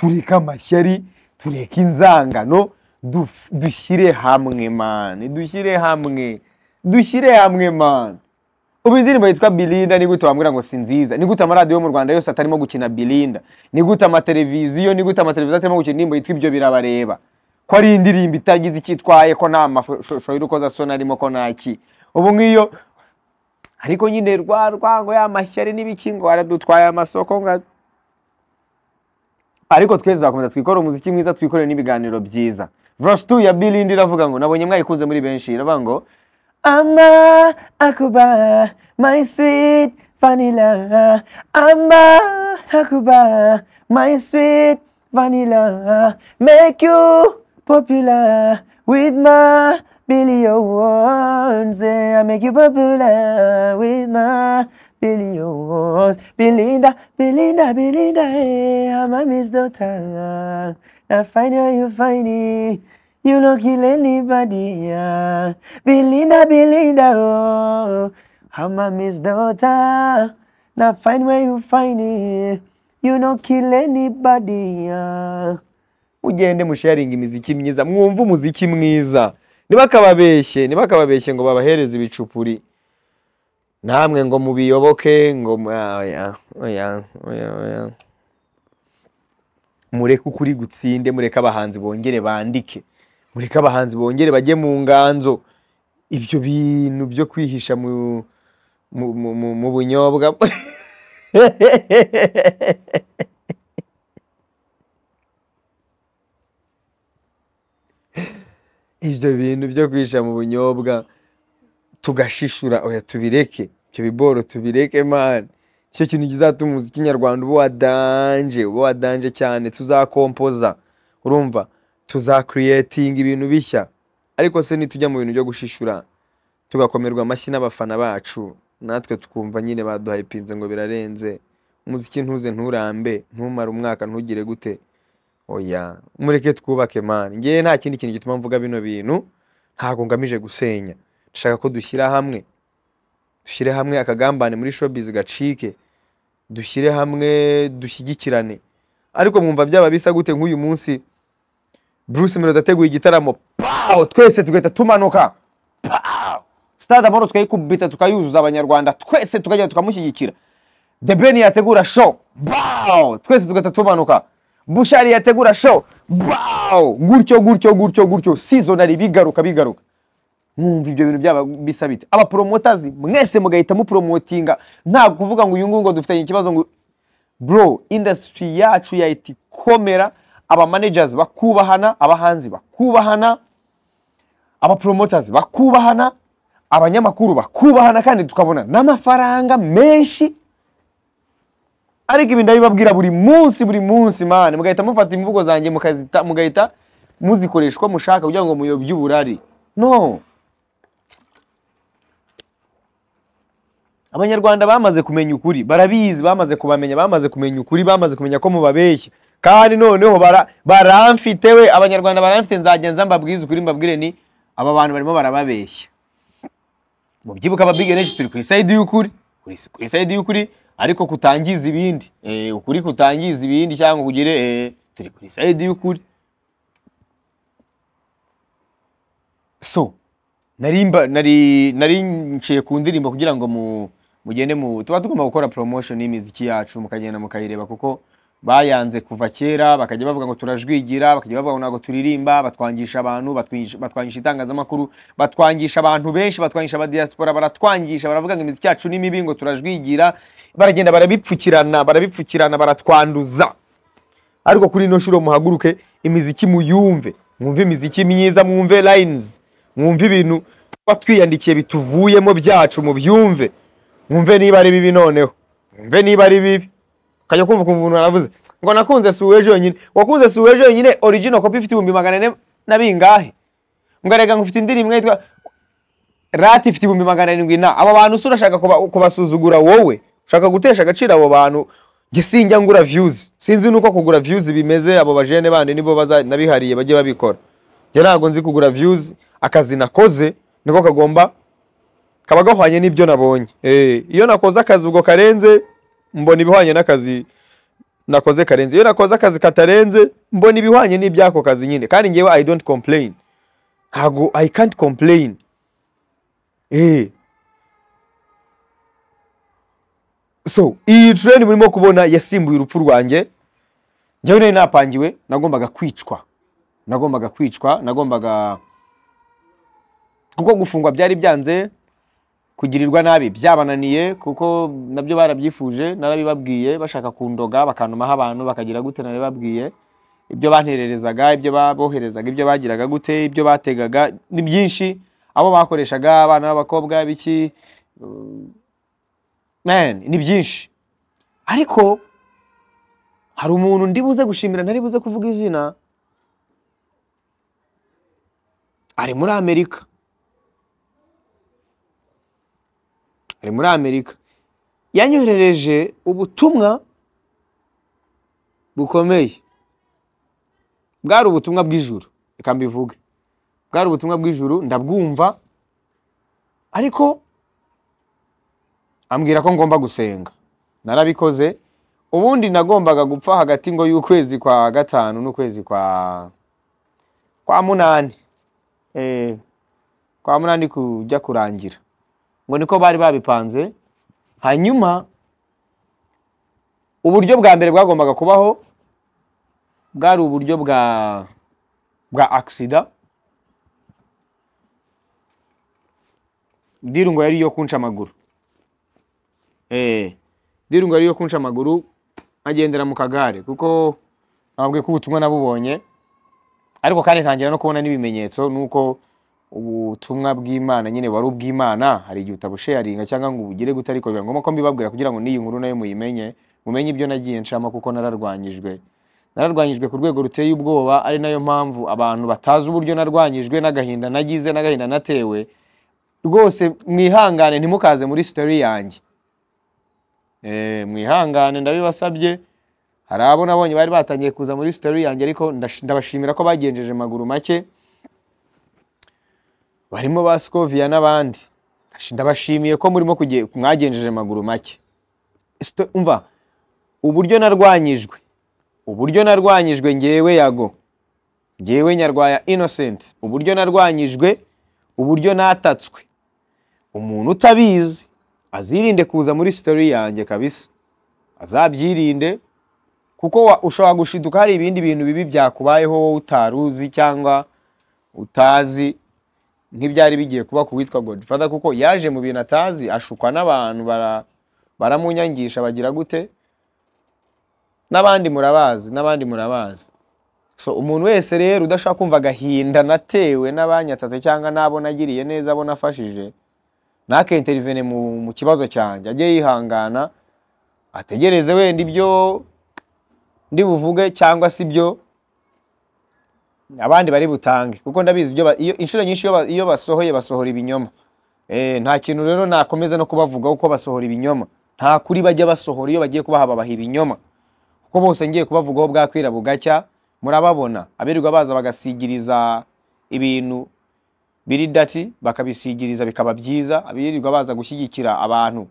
S1: tureka amashyari tureka inzangano dushyire hamwe mani dushyire hamwe dushyire hamwe mani ubu indirimbo yitwa birinda ni gute wambwira ngo si nziza ni gute amaradiyo yo mu rwanda yose atarimo gukina birinda ni gute amateleviziyo ni gute amateleviziyo atarimo gukina indirimbo yitwa ibyo birabareba ko ari indirimbo itagize icyo itwaye ko nta mashusho y'urukozasoni arimo ko naki ubu nk'iyo ariko nyine rwa rwango y'amashyari n'ibiki ngo waradutwaye amasoko ngo ariko twese zakomeza twikore umuziki mwiza twikorere n'ibiganiro byiza verse ya Bilindi iravuga ngo nabonye mwayikunze muri benshi iravuga ngo
S2: Ama aku my sweet vanilla. Ama aku my sweet vanilla. Make you popular with my billions. Yeah, I make you popular with my billions. Belinda, Belinda, Belinda, yeah, I'm a Miss Daughter. Now find you find it. You no kill anybody, Belinda, Belinda, oh. I'm a miss daughter. Now find where you find it. You no kill anybody,
S1: Ugende musharinga imiziki myiza, mwumva umuziki mwiza. Nibakababeshye, nibakababeshye ngo babahereze ibicupuri. Namwe ngo mubiyoboke ngo oya, oya, oya, oya. Mureke ukuri gutsinde, mureke abahanzi bongere bandike. mureke abahanzi bongere bajye mu nganzo ibyo bintu byo kwihisha mu bunyobwa ibyo bintu byo kwihisha mu bunyobwa tugashishura oya tubireke ibyo biboro tubireke mani icyo kintu kizatuma umuziki nyarwanda uba wadanje uba wadanje cyane tuzakompoza urumva tuzakiriyetinga ibintu bishya ariko se nitujya mu bintu byo gushishura tugakomerwa amashyi n'abafana bacu natwe twumva nyine ipinze ngo birarenze umuziki ntuze nturambe ntumare umwaka ntugire gute oya mureke twubake mani ngewe nta kindi kintu gituma mvuga bino bintu ntabwo ngamije gusenya dushaka ko dushyira hamwe dushyire hamwe akagambane muri showbiz gacike dushyire hamwe dushyigikirane ariko mwumva byaba bisa gute nk'uyu munsi bruce melody ateguye igitaramo pawu twese tugahita tumanuka pawu sitade amahoro tukayikubita tukayuzuza abanyarwanda twese tukajya tukamushyigikira the ben yategura show bawu twese tugahita tumanuka bushari yategura show bawu gutyo gutyo gutyo gutyo sizonari bigaruka bigaruka mwumva ibyo bintu byaba bisa bite abaporomotazi mwese mugahita muporomotinga nta kuvuga ngo uyu nguyu ngo dufitanye ikibazo ngo bro indasitiri yacu yahita ikomera abamanajazi bakubahana abahanzi bakubahana abaporomotasi bakubahana abanyamakuru bakubahana kandi tukabona n'amafaranga menshi ariko ibi ndabibabwira buri munsi buri munsi mani mugahita mufata imvugo zanjye mukazita mugahita muzikoreshwa mushaka kugira ngo muyobye uburari no abanyarwanda bamaze kumenya ukuri barabizi bamaze kubamenya bamaze kumenya ukuri bamaze kumenya ko mubabeshya kandi noneho baramfite we abanyarwanda baramfite nzagenza mbabwize ukuri mbabwire ni aba bantu barimo barababeshya mu byibuka ababwige benshi turi ku isayidi y'ukuri ku isayidi y'ukuri ariko kutangiza ibindi eh, ukuri kutangiza ibindi cyangwa kugire eh, turi ku isayidi y'ukuri so nari niciye ku ndirimbo kugira ngo mugende mu tuba tugomba gukora poromosiyo n’imiziki yacu mukagenda mukayireba kuko bayanze kuva kera bakajya bavuga ngo turajwigira bakajya bavuga ngo ntabwo turirimba batwangisha abantu batwangisha itangazamakuru batwangisha abantu benshi batwangisha abadiyasipora baratwangisha baravuga ngo imiziki yacu ni mibi ngo turajwigira baragenda barabipfukirana barabipfukirana baratwanduza ariko kuri ino shuro muhaguruke imiziki muyumve mwumve imiziki myiza mwumve layinizi mwumve ibintu tuba twiyandikiye bituvuyemo byacu mubyumve mwumve niba ari bibi noneho mwumve niba ari bibi ukajya kumva ukuntu umuntu aravuze ngo nakunze si uwejo yonyine wakunze si uwejo yonyine origino kopi ifite ibihumbi magana ane na bingahe ngo arega ngo ufite indirimbo yitwa rati ifite ibihumbi magana arindwi na aba bantu usura urashaka kubasuzugura wowe ushaka gutesha agaciro abo bantu njye sinjya ngura viyuzi sinzi nuko kugura viyuzi bimeze abo bajene bandi nibo nabihariye bajye babikora njye ntabwo nzi kugura viyuzi akazi nakoze niko kagomba kaba gahwanye n'ibyo nabonye eh, iyo nakoze akazi ubwo karenze mbona ibihwanye n'akazi nakoze karenze iyo nakoze akazi katarenze mbona ibihwanye n'iby'ako kazi nyine kandi ngewe i don't complain ntabwo i can't complain eee eh. so iyi tureni murimo kubona yasimbuye urupfu rwanjye njyewe nari napangiwe nagombaga kwicwa nagombaga kwicwa nagombaga kuko gufungwa byari byanze kugirirwa nabi byabananiye kuko nabyo barabyifuje narabibabwiye bashaka kundoga bakantumaho abantu bakagira gute babwiye ibyo bantererezaga ibyo baboherezaga ibyo bagiraga gute ibyo bategaga ni byinshi abo bakoreshaga abana b'abakobwa b'iki ni byinshi ariko hari umuntu ndi gushimira
S2: ntari kuvuga izina
S1: ari muri amerika ari muri amerika yanyoherereje ubutumwa bukomeye bwari ubutumwa bw'ijuru reka mbivuge bwari ubutumwa bw'ijuru ndabwumva ariko ambwira ko ngomba gusenga narabikoze ubundi nagombaga gupfa hagati ngo y'ukwezi kwa gatanu n'ukwezi kwa kwa munani eh, kwa munani kujya kurangira ngo niko bari babipanze hanyuma uburyo bwa mbere bwagombaga kubaho bwari uburyo bwa bwa agisida dirungo yari iyo kunca amaguru eh, dirungo yari iyo kunca amaguru agendera mu kagare kuko ntabwo ko ubutumwa nabubonye ariko kandi ntangira no kubona n'ibimenyetso nuko ubutumwa bw'imana nyine wari ubw'imana hari igihe utabusheyaringa cyangwa ngo ubugire gutari ariko biba ngombwa ko mbibabwira kugira ngo n'iyi nkuru nayo muyimenye mumenye ibyo nagiye nshama kuko nararwanyijwe nararwanyijwe ku rwego ruteye ubwoba ari nayo mpamvu abantu batazi uburyo narwanyijwe n'agahinda nagize n'agahinda natewe rwose mwihangane ntimukaze muri sitori yanjye eh, mwihangane ndabibasabye hari abo nabonye bari batangiye kuza muri sitori yanjye ariko ndabashimira ko bagenjeje amaguru make barimo ba Scovia n'abandi ndabashimiye ko murimo mwagenjeje amaguru make umva uburyo narwanyijwe uburyo narwanyijwe ngewe yago ngewe nyarwaya innocent uburyo narwanyijwe uburyo natatswe umuntu utabizi azirinde kuza muri sitori yanjye kabisa azabyirinde kuko ushobora gushiduka hari ibindi bintu bibi byakubayeho wowe utaruzi cyangwa utazi ntibyari bigiye kuba ku witwa godfather kuko yaje mu bintu atazi ashukwa n'abantu baramunyangisha bagira gute n'abandi murabazi n'abandi murabazi so umuntu wese rero udashaka kumva agahinda natewe n'abanyatase cyangwa n'abo nagiriye neza abo nafashije ntakenterivene mu kibazo cyanjye ajye yihangana ategereze wenda ibyo ndi buvuge cyangwa si byo abandi bari butange kuko ndabizi inshuro nyinshi iyo basohoye basohora ibinyoma eh, nta kintu rero nakomeza no kubavuga uko basohora ibinyoma nta kuri bajya basohora iyo bagiye kubaha babaha ibinyoma kuko bose ngiye kubavugaho bwakwira bugacya murababona abirirwa baza bagasigiriza ibintu biri dati bakabisigiriza bikaba byiza abirirwa baza gushyigikira abantu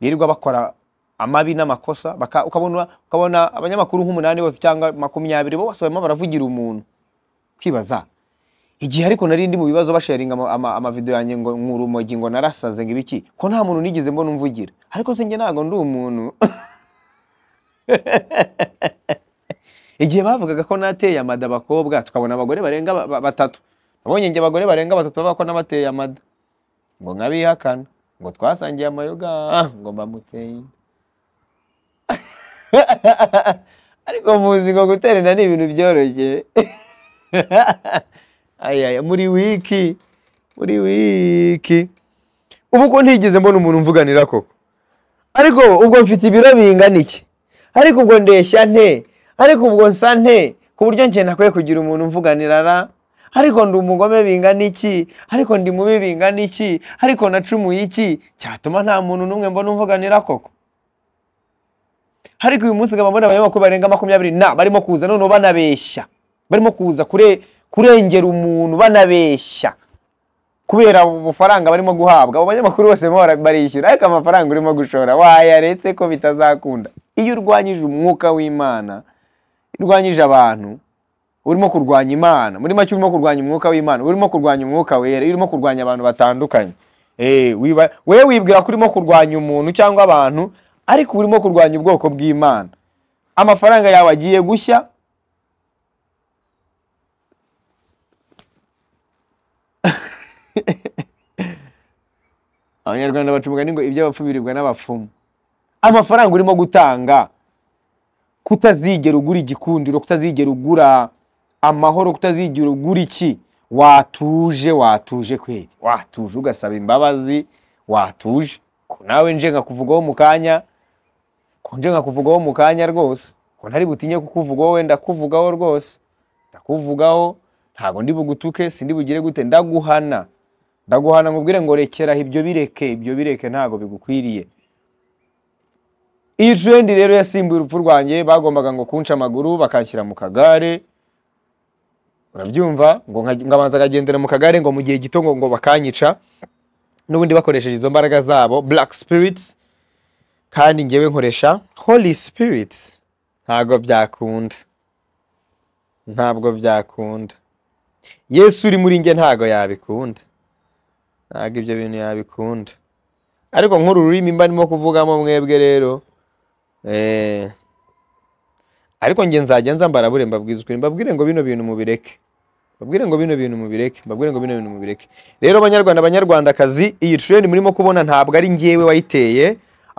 S1: birirwa bakora amabi n'amakosa ukabona ukabona abanyamakuru nk'umunani bose cyangwa makumyabiri bose barimo baravugira umuntu kwibaza igihe ariko nari ndi mu bibazo basharinga amavido yanjye ngo nk'urumogi ngo narasaze ngo ibiki ko nta muntu nigeze mbona umvugira ariko njye ntabwo ndi umuntu igihe bavugaga ko nateye amada abakobwa tukabona abagore barenga batatu nabonye njye abagore barenga batatu bavuga ko n'abateye amada ngo nkabihakana ngo twasangiye amayoga ngo mbamuteye ariko muzi ngo guterana ni ibintu byoroshye muri wiki muri wiki ubu ko ntigeze mbona umuntu umvuganira koko ariko ubwo mfite ibiro bingana iki ariko ubwo ndeshya nte ariko ubwo nsa nte ku buryo njye nakwiye kugira umuntu umvuganira ra ariko ndi umugome bingana iki ariko ndi mubi bingana iki ariko nacumuye iki cyatuma nta muntu n'umwe mbona umvuganira koko Hariko uyu munsi nkaba mbona abanyamakuru barenga makumyabiri na barimo kuza noneho banabeshya barimo kuza kurengera umuntu banabeshya kubera ubufaranga barimo guhabwa abo banyamakuru bose barishyura ariko amafaranga urimo gushora wayaretse ko bitazakunda iyo urwanyije umwuka w'imana urwanyije abantu urimo kurwanya imana muri make urimo kurwanya umwuka w'imana urimo kurwanya umwuka wera urimo kurwanya abantu batandukanye eh, we wibwira ko urimo kurwanya umuntu cyangwa abantu ariko urimo kurwanya ubwoko bw'imana amafaranga yawe agiye gushya abanyarwanda baca umugani ngo iby'abapfu biribwa n'abapfumu amafaranga urimo gutanga kutazigera ugura igikundiro kutazigera ugura amahoro kutazigera ugura iki watuje watuje kweri watuje ugasaba imbabazi watuje nawe nje nkakuvugaho mu kanya nje nkakuvugaho mu kanya rwose ngo ntari butinye kukuvugaho wenda kuvugaho rwose ndakuvugaho ntabwo ndi bugutuke sindi bugire gute ndaguhana ndaguhana mubwire ngo rekeraho ibyo bireke ibyo bireke ntabwo bigukwiriye iyi turendi rero yasimbuye urupfu rwanjye bagombaga ngo kunca amaguru bakanshyira mu kagare urabyumva ngo nkabanza akagendera mu kagare ngo mu gihe gito ngo bakanyica n'ubundi bakoresheje izo mbaraga zabo black spirits kandi ngewe nkoresha holy spirit ntabwo byakunda ntabwo byakunda yesu uri muri nge ntabwo yabikunda ntabwo ibyo bintu yabikunda ariko nk'uru rurimi mba ndimo kuvugamo mwebwe rero eh, ariko nge nzajya nza bure mbabwiza ukuri mbabwire ngo bino bintu mubireke mbabwire ngo bino bintu mubireke mbabwire ngo bino bintu mubireke rero abanyarwanda abanyarwandakazi iyi trend murimo kubona ntabwo ari ngewe wayiteye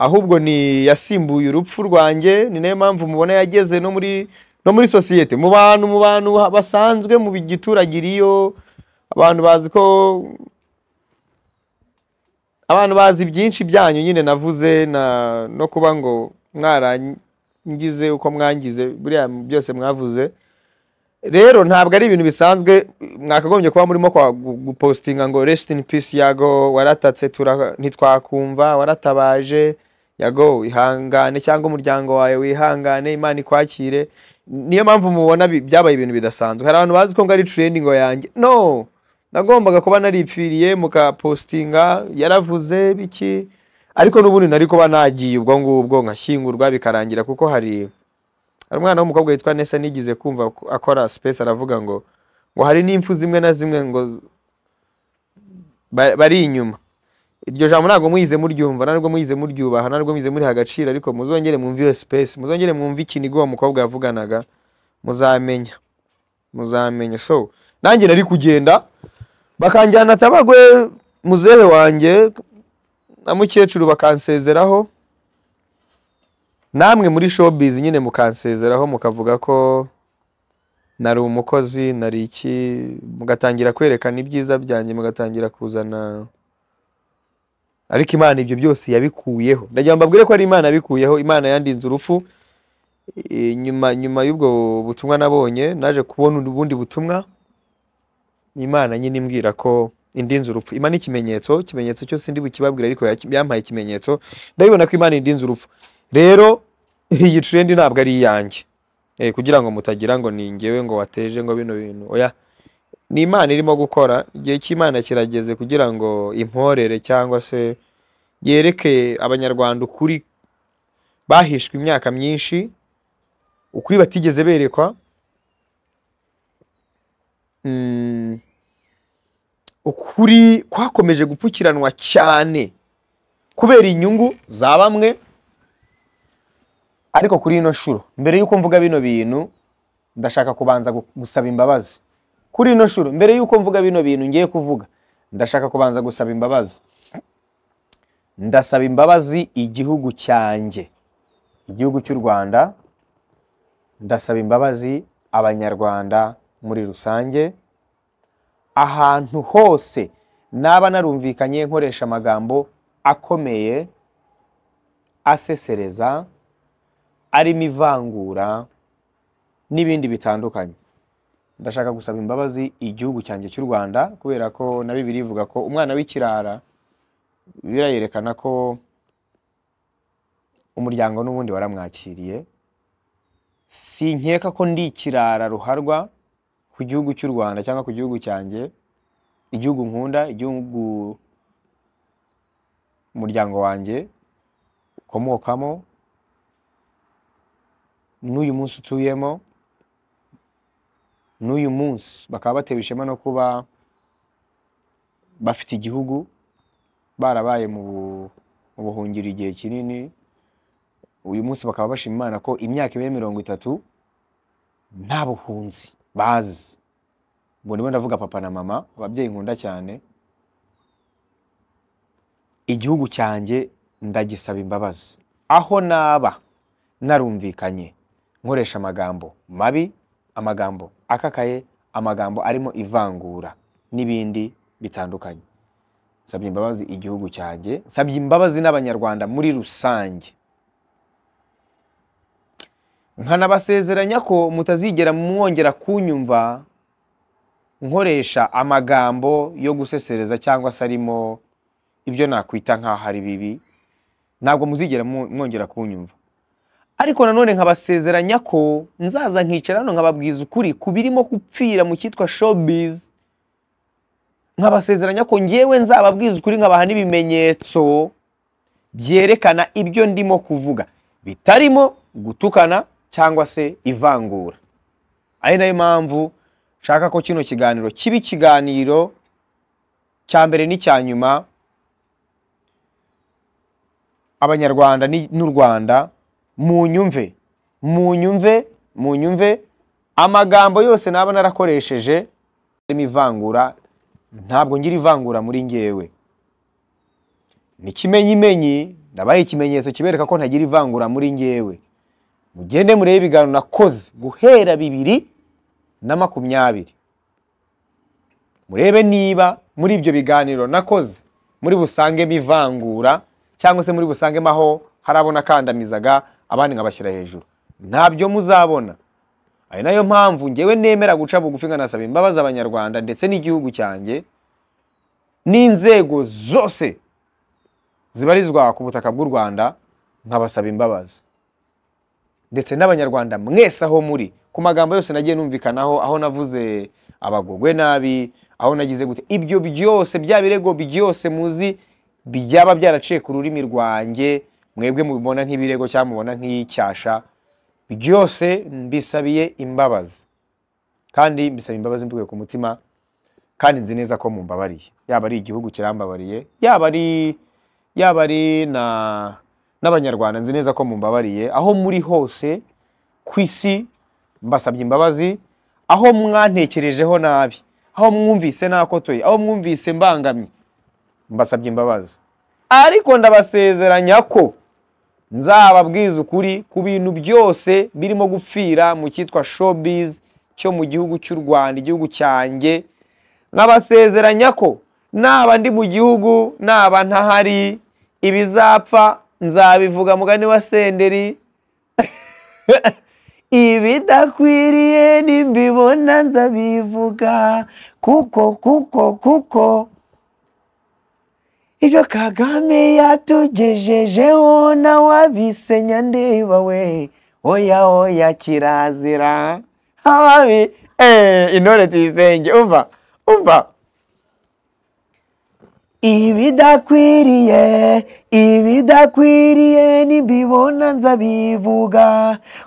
S1: ahubwo ni yasimbuye urupfu rwanjye ni nayo mpamvu mubona yageze no muri no muri sosiyete mu bantu mu bantu basanzwe mu gituragire abantu bazi ko abantu bazi byinshi byanyu nyine navuze na no kuba ngo mwarangize uko mwangize buriya byose mwavuze rero ntabwo ari ibintu bisanzwe mwakagombye kuba murimo gupositinga ngo resiti ini pisi yago waratatse ntitwakumva waratabaje yago wihangane cyangwa umuryango wawe wihangane imana ikwakire niyo mpamvu mubona byabaye ibintu bidasanzwe hari abantu bazi ko ngo ari trending yanjye no nagombaga kuba naripfiriye mukapositinga yaravuze biki ariko n'ubundi nari kuba nagiye ubwo ngubwo nkashyingurwa bikarangira kuko hari hari umwana w'umukobwa witwa nesa nigeze kumva akora sipesi aravuga ngo ngo hari n'impfu zimwe na zimwe ngo bari inyuma iryo jambo ntabwo muyize muryumva ntabwo muyize muryubaha ntabwo muyize muri agaciro ariko muzongere mwumve iyo sipesi muzongere mwumve ikinigo uwo mukobwa yavuganaga muzamenya muzamenya so nanjye nari kugenda bakanjyana atabagwe muzehe wanjye na mukecuru bakansezeraho namwe muri showbiz nyine mukansezeraho mukavuga ko nari umukozi nari iki mugatangira kwerekana ibyiza byanjye mugatangira kuzana ariko imana ibyo byose yabikuyeho ndagira mbabwire ko ari imana yabikuyeho imana yandinze urupfu nyuma nyuma y'ubwo butumwa nabonye naje kubona ubundi butumwa imana nyine imbwira ko indinze urupfu imana ikimenyetso ikimenyetso cyose ndi bukibabwira ariko yampaye ikimenyetso ndabibona ko imana indinze urupfu rero iyi trendi ntabwo ari iyanjye eh, kugira ngo mutagira ngo ni ngewe ngo wateje ngo bino bintu oya ni imana irimo gukora igihe cy'imana kirageze kugira ngo imporere cyangwa se yereke abanyarwanda ukuri bahishwe imyaka myinshi ukuri batigeze berekwa mm, ukuri kwakomeje gupfukiranwa cyane kubera inyungu za bamwe ariko kuri ino shuro mbere y'uko mvuga bino bintu ndashaka kubanza gusaba imbabazi kuri ino shuro mbere y'uko mvuga bino bintu ngiye kuvuga ndashaka kubanza gusaba imbabazi ndasaba imbabazi igihugu cyanjye igihugu cy'u rwanda ndasaba imbabazi abanyarwanda muri rusange ahantu hose naba narumvikanye nkoresha amagambo akomeye asesereza arimo ivangura n'ibindi bitandukanye ndashaka gusaba imbabazi igihugu cyanjye cy'u rwanda kubera ko na bibiri ivuga ko umwana w'ikirara birayerekana ko umuryango n'ubundi waramwakiriye si nkeka ko ndi ikirara ruharwa ku gihugu cy'u rwanda cyangwa ku gihugu cyanjye igihugu nkunda igihugu umuryango wanjye ukomokamo n'uyu munsi utuyemo n'uyu munsi bakaba batewe ishema no kuba bafite igihugu barabaye mu buhungiro igihe kinini uyu munsi bakaba bashima imana ko imyaka ibaye mirongo itatu nta buhunzi bazi ubwo nibo ndavuga papa na mama ababyeyi nkunda cyane igihugu cyanjye ndagisaba imbabazi aho naba narumvikanye nkoresha amagambo mabi amagambo akakaye amagambo arimo ivangura n'ibindi bitandukanye nsabye imbabazi igihugu cyanjye nsabye imbabazi n'abanyarwanda muri rusange nkanabasezeranya ko mutazigera mwongera kunyumva nkoresha amagambo yo gusesereza cyangwa se arimo ibyo nakwita nk'aho ari bibi ntabwo muzigera mwongera kunyumva ariko nanone nkabasezeranya ko nzaza nkicara hano nkababwiza ukuri ku birimo gupfira mu cyitwa showbiz nkabasezeranya ko ngewe nzababwiza ukuri nkabaha n'ibimenyetso byerekana ibyo ndimo kuvuga bitarimo gutukana cyangwa se ivangura ari nayo mpamvu nshaka ko kino kiganiro kiba ikiganiro cya mbere n'icya nyuma abanyarwanda n'u rwanda munyumve munyumve munyumve amagambo yose naba narakoresheje arimo ivangura ntabwo ngira ivangura muri ngewe ni ikimenyimenyi ndabaha ikimenyetso kibereka ko ntagira ivangura muri ngewe mugende murebe ibiganiro nakoze guhera bibiri na makumyabiri murebe niba muri ibyo biganiro nakoze muri busangemo ivangura cyangwa se muri busangemo aho hari abo abandi nkabashyira hejuru ntabyo muzabona ari nayo mpamvu ngewe nemera guca bugufi nkanasaba imbabazi abanyarwanda ndetse n'igihugu cyanjye n'inzego zose zibarizwa ku butaka bw'u rwanda nkabasaba imbabazi ndetse n'abanyarwanda mwese aho muri ku magambo yose nagiye numvikanaho aho navuze abagogwe nabi aho nagize gute ibyo byose bya birego byose muzi byaba byaraciye ku rurimi rwanjye mwebwe mubibona nk'ibirego cyangwa mubona nk'iyicyasha byose mbisabiye imbabazi kandi mbisaba imbabazi mbivuye ku mutima kandi nzi neza ko mumbabariye yaba ari igihugu kirambabariye yaba ari yaba ari na n'abanyarwanda nzi neza ko mumbabariye aho muri hose ku isi mbasabye imbabazi aho mwantekerejeho nabi aho mwumvise nakotoye aho mwumvise mbangamye mbasabye imbabazi ariko ndabasezeranya ko nzababwiza ukuri ku bintu byose birimo gupfira mu cyitwa shobizi cyo mu gihugu cy'u rwanda igihugu cyanjye nkabasezeranya ko naba ndi mu gihugu naba ntahari ibizapfa nzabivuga mugani wa senderi
S2: ibidakwiriye nimbibona nzabivuga kuko kuko kuko ibyo kagame yatugejejeho nawe abisenya ndeba we oya oya kirazira hababi eee eh, intore tuyisenge umva umva ibidakwiriye ibidakwiriye nibibona nzabivuga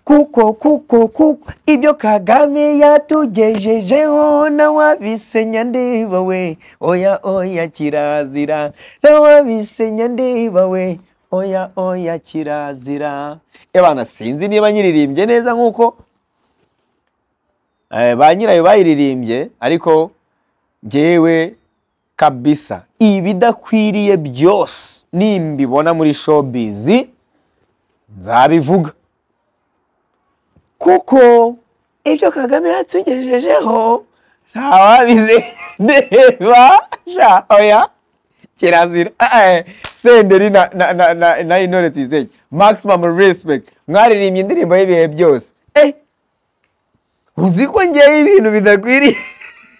S2: kuko kuko kuko ibyo kagame yatugejejeho nawabisenya ndeba we oya oya kirazira nawabisenya ndeba we oya oya kirazira abana sinzi niba nyiririmbye neza nk'uko
S1: eh, ba nyirayo bayiririmbye ariko ngewe kabisa ibidakwiriye byose nimbibona muri showbizi nzabivuga kuko ibyo kagame yatugejejeho nta wabize oya kirazira eh, senderi na intore tuyizeye maximum respect mwaririmbye indirimbo y'ibihe byose eh, uzi ko ngewe ibintu bidakwiriye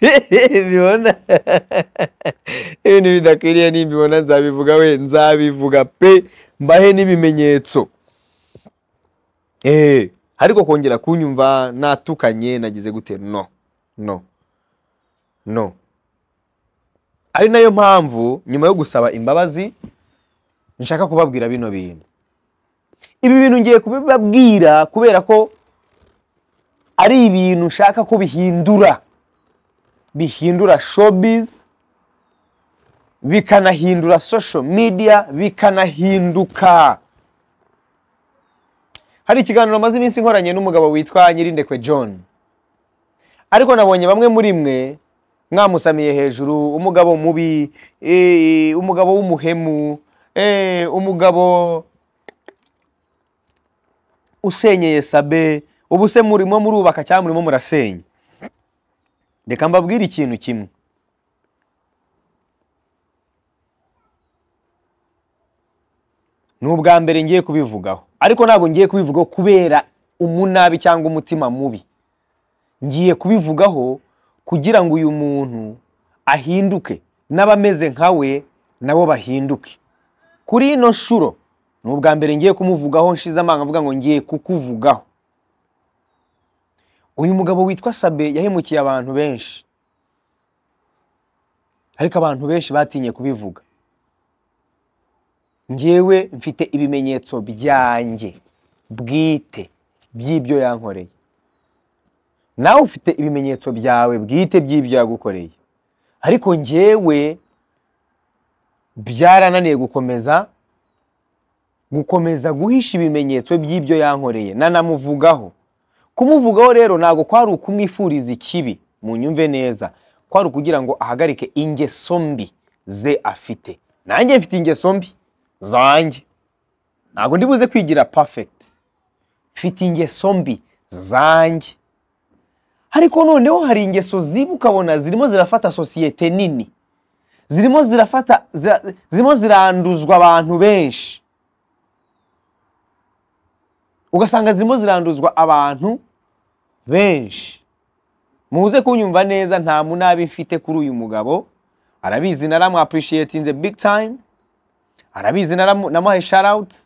S1: bibona ibintu bidakwiriye nimbibona nzabivuga we nzabivuga pe mbahe n'ibimenyetso eh, ariko kongera kunyumva natukanye nagize gute no no no ari nayo mpamvu nyuma yo gusaba imbabazi nshaka kubabwira bino bintu ibi bintu ngiye kubibabwira kubera ko ari ibintu nshaka ko bihindura bihindura showbiz bikanahindura social media bikanahinduka hari ikiganiro maze iminsi nkoranye n'umugabo witwa nyirindekwe john ariko nabonye bamwe muri mwe mwamusamiye hejuru umugabo mubi eh, umugabo w'umuhemu eh, umugabo usenyeye sabe ubuse murimo murubaka cyangwa murimo murasenya reka mbabwire ikintu kimwe ni ubwa mbere ngiye kubivugaho ariko ntabwo ngiye kubivugaho kubera umunabi cyangwa umutima mubi ngiye kubivugaho kugira ngo uyu muntu ahinduke n'abameze nkawe nabo bahinduke kuri ino shuro ni ubwa mbere ngiye kumuvugaho nshize amanga avuga ngo ngiye kukuvugaho uyu mugabo witwa sabe yahemukiye abantu benshi ariko abantu benshi batinye kubivuga ngewe mfite ibimenyetso byanjye bwite by'ibyo yankoreye nawe ufite ibimenyetso byawe bwite by'ibyo yagukoreye ariko ngewe byarananiye gukomeza gukomeza guhisha ibimenyetso by'ibyo yankoreye nanamuvugaho kumuvugaho rero ntabwo kwari ukumwifuriza ikibi mu nyumve neza kwari ukugira ngo ahagarike ingeso mbi ze afite nanjye mfite ingeso mbi zanjye ntabwo ndibuze kwigira perfect mfite ingeso mbi zanjye ariko noneho hari ingeso ziba ukabona zirimo zirafata sosiyete nini zirimo zirafata zirimo ziranduzwa abantu benshi ugasanga zirimo ziranduzwa abantu benshi muze kunyumva neza nta munabi mfite kuri uyu mugabo arabizi naramwapuriciyetinze big time arabizi naramuhaye sharawuti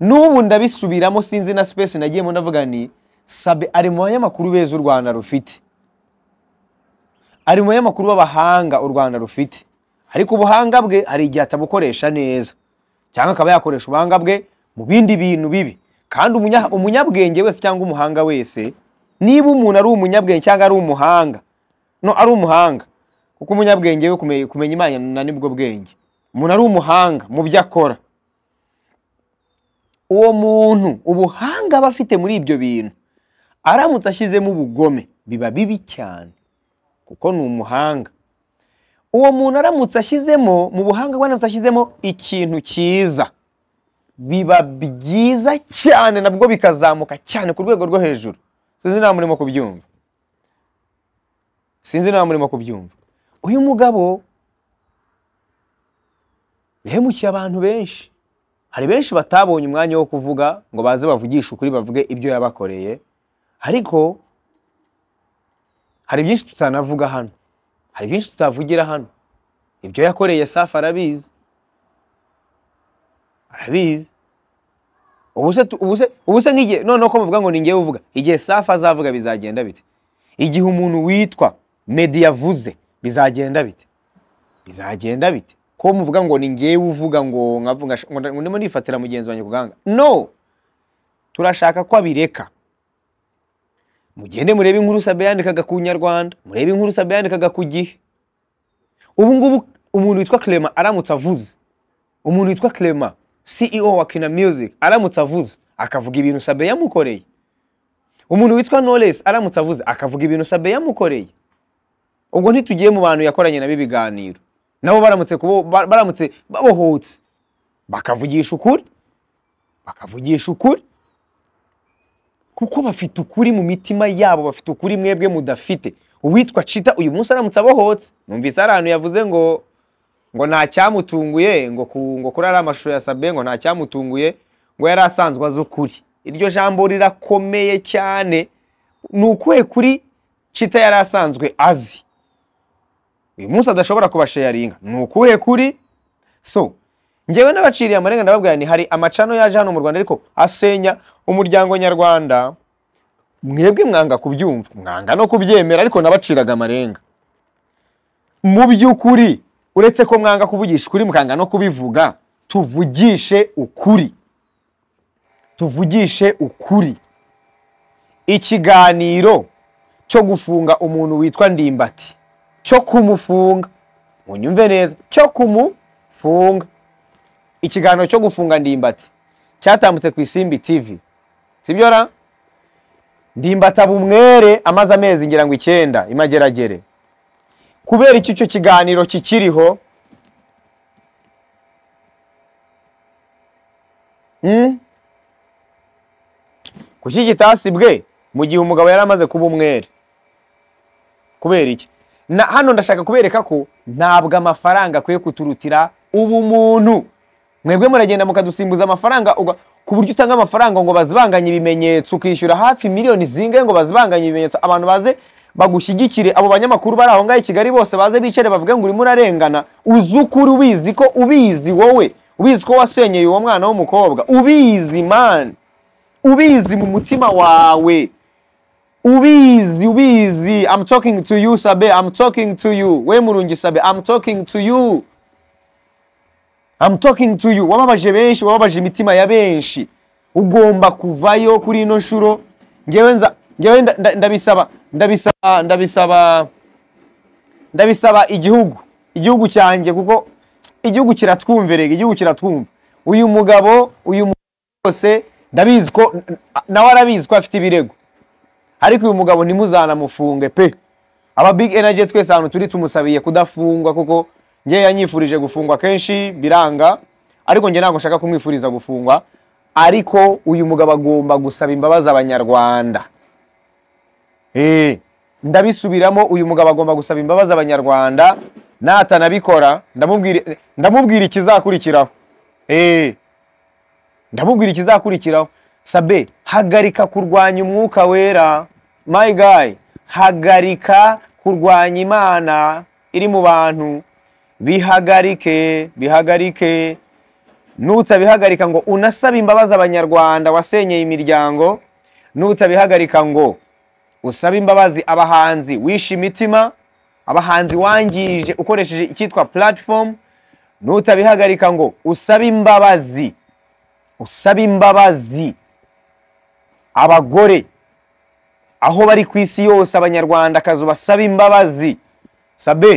S1: n'ubu ndabisubiramo sinzi na sipesi nagiyemo ndavuga ni sabe ari mu banyamakuru beza u rwanda rufite ari mu banyamakuru b'abahanga u rwanda rufite ariko ubuhanga bwe hari igihe atabukoresha neza cyangwa akaba yakoresha ubuhanga bwe mu bindi bintu bibi kandi umunyabwenge wese cyangwa umuhanga wese niba umuntu ari umunyabwenge cyangwa ari umuhanga no ari umuhanga kuko umunyabwenge we kumenya imana na nibwo bwenge umuntu ari umuhanga mu byo akora uwo muntu ubuhanga aba afite muri ibyo bintu aramutse ashyizemo ubugome biba bibi cyane kuko ni umuhanga uwo muntu aramutse ashyizemo mu buhanga bwe aramutse ashyizemo ikintu cyiza biba byiza cyane nabwo bikazamuka cyane ku rwego rwo hejuru sinzi nta murimo kubyumva sinzi nta murimo kubyumva uyu mugabo yahemukiye abantu benshi hari benshi batabonye umwanya wo kuvuga ngo baze bavugishe ukuri bavuge ibyo yabakoreye ariko hari byinshi tutanavuga hano hari byinshi tutavugira hano ibyo yakoreye safi arabizi arabizi ubuse nk'igihe noneho ko muvuga ngo ni ngewe uvuga igihe safi azavuga bizagenda bite igihe umuntu witwa medi yavuze bizagenda bite bizagenda bite ko muvuga ngo ni ngewe uvuga ngo ndimo nifatira mugenzi wanjye ku no turashaka ko abireka mugende murebe inkuru sabe yandikaga ku nyarwanda murebe inkuru sabe yandikaga ku gihe ubu ngubu umuntu witwa clement aramutse avuze umuntu witwa clement CEO wa Kina Music aramutse avuze akavuga ibintu Sabe yamukoreye umuntu witwa Knowless aramutse avuze akavuga ibintu Sabe yamukoreye ubwo ntitugiye mu bantu yakoranye nabo ibiganiro nabo baramutse baramutse babohotse bakavugisha ukuri bakavugisha ukuri kuko bafite ukuri mu mitima yabo bafite ukuri mwebwe mudafite uwitwa cita uyu munsi aramutse abohotse numvise hari ahantu yavuze ngo ngo nta cyamutunguye ngo kuri ari amashusho ya sabe ngo nta cyamutunguye ngo yari asanzwe azi ukuri iryo jambo rirakomeye cyane ni ukuhe kuri cita yari asanzwe azi uyu munsi adashobora kubasheyaringa ni ukuhe kuri so ngewe n'abaciriye amarenga ndababwira ni hari amacano yaje hano mu rwanda ariko asenya umuryango nyarwanda mwebwe mwanga kubyumva mwanga no kubyemera ariko nabaciraga amarenga mu by'ukuri uretse ko mwanga kuvugisha ukuri mukanga no kubivuga tuvugishe ukuri tuvugishe ukuri ikiganiro cyo gufunga umuntu witwa ndimbati cyo kumufunga unyumve neza cyo kumufunga ikiganiro cyo gufunga ndimbati cyatambutse ku isimbi tivi sibyo ra ndimbati aba umwere amaze amezi ngira ngo icyenda imageragere kubera icyo icyo kiganiro kikiriho hmm? kuki kitasibwe mu gihe umugabo yari amaze kuba umwere kubera iki hano ndashaka kubereka ko ntabwo amafaranga akwiye kuturutira ubumuntu mwebwe muragenda mukadusimbuza amafaranga ku buryo utanga amafaranga ngo bazibanganye ibimenyetso ukishyura hafi miliyoni zingahe ngo bazibanganye ibimenyetso abantu baze bagushyigikire abo banyamakuru bari aho ngaho i kigali bose baze bicare bavuge ngo urimo urarengana uzukuru ubizi ko ubizi wowe ubizi ko wasenyeye uwo mwana w'umukobwa ubizi mani ubizi mu mutima wawe ubizi ubizi I'm talking to you sabe I'm talking to you we murungi sabe I'm talking to you I'm talking to you wababaje benshi wababaje imitima ya benshi ugomba kuvayo kuri ino shuro ngewe nza ngewe ndabisaba ndabisaba ndabisaba ndabisaba igihugu igihugu cyanjye kuko igihugu kiratwumverega igihugu kiratwumva uyu mugabo uyu mugabo ndabizi ko nawe arabizi ko afite ibirego ariko uyu mugabo ntimuzanamufunge pe aba big energy twese ahantu turi tumusabiye kudafungwa kuko njye yanyifurije gufungwa kenshi biranga ariko njye ntabwo nshaka kumwifuriza gufungwa ariko uyu mugabo agomba gusaba imbabazi abanyarwanda Eh, ndabisubiramo uyu mugabo agomba gusaba imbabazi abanyarwanda natanabikora ndamubwira ikizakurikiraho eh, ndamubwira ikizakurikiraho sabe hagarika kurwanya umwuka wera my guy hagarika kurwanya imana iri mu bantu bihagarike bihagarike nutabihagarika ngo unasaba imbabazi abanyarwanda wasenyeye imiryango nutabihagarika ngo usaba imbabazi abahanzi wishe imitima abahanzi wangije ukoresheje icyitwa platform n'utabihagarika ngo usaba imbabazi usaba imbabazi abagore aho bari ku isi yose abanyarwanda abanyarwandakazi basaba imbabazi sabe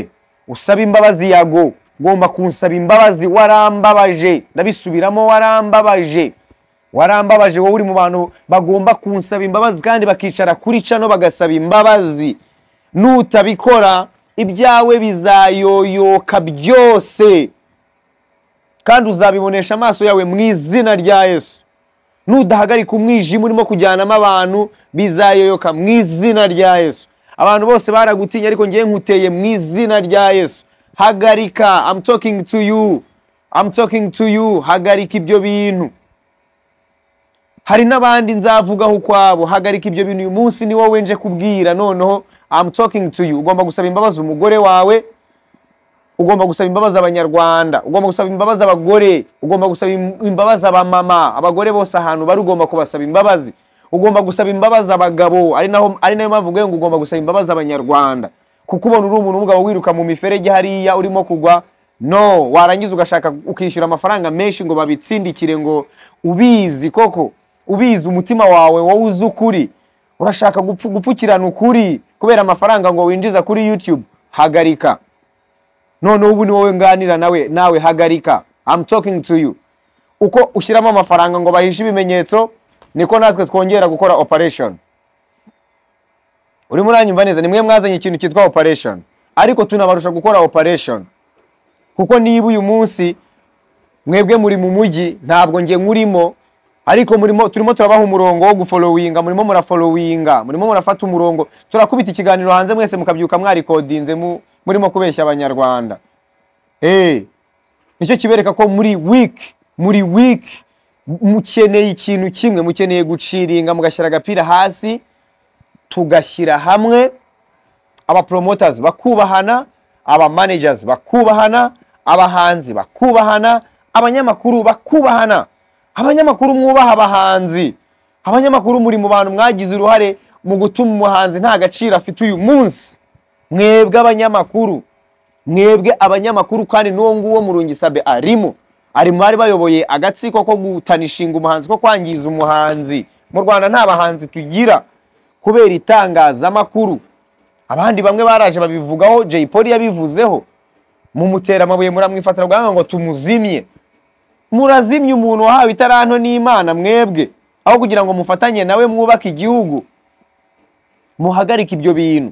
S1: usaba imbabazi yago ugomba kunsaba imbabazi warambabaje ndabisubiramo warambabaje warambabaje wowe uri mu bantu bagomba kunsaba imbabazi kandi bakicara kuri cano bagasaba imbabazi nutabikora ibyawe bizayoyoka byose kandi uzabibonesha amaso yawe mu izina rya yesu nudahagarika umwijima urimo kujyanamo abantu bizayoyoka mu izina rya yesu abantu bose baragutinya ariko ngewe nkuteye mu izina rya yesu hagarika I'm talking to you I'm talking to you hagarika ibyo bintu hari n'abandi nzavugaho ukwabo hagarika ibyo bintu uyu munsi ni wowe nje kubwira noneho I’m talking to you ugomba gusaba imbabazi umugore wawe ugomba gusaba imbabazi abanyarwanda ugomba gusaba imbabazi abagore ugomba gusaba imbabazi abamama abagore bose ahantu bari ugomba kubasaba imbabazi ugomba gusaba imbabazi abagabo ari naho ari nayo mpamvu ngo ugomba gusaba imbabazi abanyarwanda kuko ubona uri umuntu w'umugabo wiruka mu miferege hariya urimo kugwa no warangiza ugashaka ukishyura amafaranga menshi ngo babitsindikire ngo ubizi koko ubizi umutima wawe wowe uzi ukuri urashaka gupfukirana ukuri kubera amafaranga ngo winjiza kuri yutube hagarika noneho ubu ni wowe nganira nawe nawe hagarika I'm talking to you uko ushyiramo amafaranga ngo bahishe ibimenyetso niko natwe twongera gukora operation urimo uranyumva neza nimwe mwazanye ikintu cyitwa operation ariko tunabarusha gukora operation kuko niba uyu munsi mwebwe muri mu mujyi ntabwo njye nkurimo ariko murimo turimo turabaha umurongo wo gufolowinga murimo murafolowinga murimo murafata umurongo turakubita ikiganiro hanze mwese mukabyuka mwarikodinze murimo kubeshya abanyarwanda nicyo kibereka ko muri wiki muri wiki mukeneye ikintu kimwe mukeneye guciringa mugashyira agapira hasi tugashyira hamwe abaporomotazi bakubahana abamanejazi bakubahana abahanzi bakubahana abanyamakuru bakubahana abanyamakuru mwubaha abahanzi abanyamakuru muri mu bantu mwagize uruhare mu gutuma umuhanzi nta gaciro afite uyu munsi mwebwe abanyamakuru mwebwe abanyamakuru kandi n'uwo nguwo murungisabe arimo ari mu bari bayoboye agatsiko ko gutanishinga umuhanzi ko kwangiza umuhanzi mu rwanda nta bahanzi tugira kubera itangazamakuru abandi bamwe baraje babivugaho jay polly yabivuzeho mumutera amabuye muramwifatira bwanga ngo tumuzimye murazimya umuntu wahawe itaranto n'imana mwebwe aho kugira ngo mufatanye nawe mwubake igihugu muhagarike ibyo bintu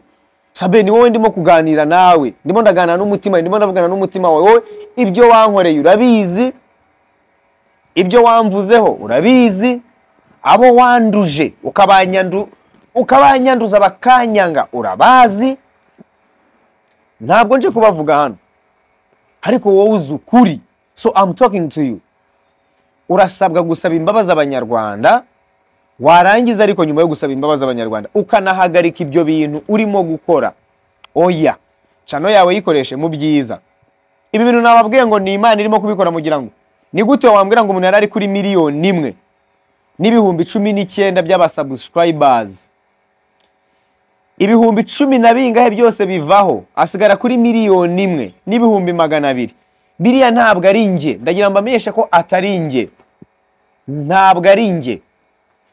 S1: sabe ni wowe ndimo kuganira nawe ndimo ndaganira n'umutima ndimo ndavugana n'umutima wawe wowe ibyo wankoreye urabizi ibyo wamvuzeho urabizi abo wanduje ukabanyandu ukabanyanduza bakanyanga urabazi ntabwo nje kubavuga hano ariko wowe uzi ukuri so I'm talking to you urasabwa gusaba imbabazi abanyarwanda warangiza ariko nyuma yo gusaba imbabazi abanyarwanda ukanahagarika ibyo bintu urimo gukora oya cano yawe yikoreshe mu byiza ibi bintu nababwiye ngo ni imana irimo kubikora mugira ngo ni gute wambwira ngo umuntu yari ari kuri miliyoni imwe n'ibihumbi cumi n'icyenda by'abasabusitarayibazi ibihumbi cumi na bingahe byose bivaho asigara kuri miliyoni imwe n'ibihumbi magana abiri biriya ntabwo ari inge ndagira ngo mbamenyeshe ko atari inge ntabwo ari inge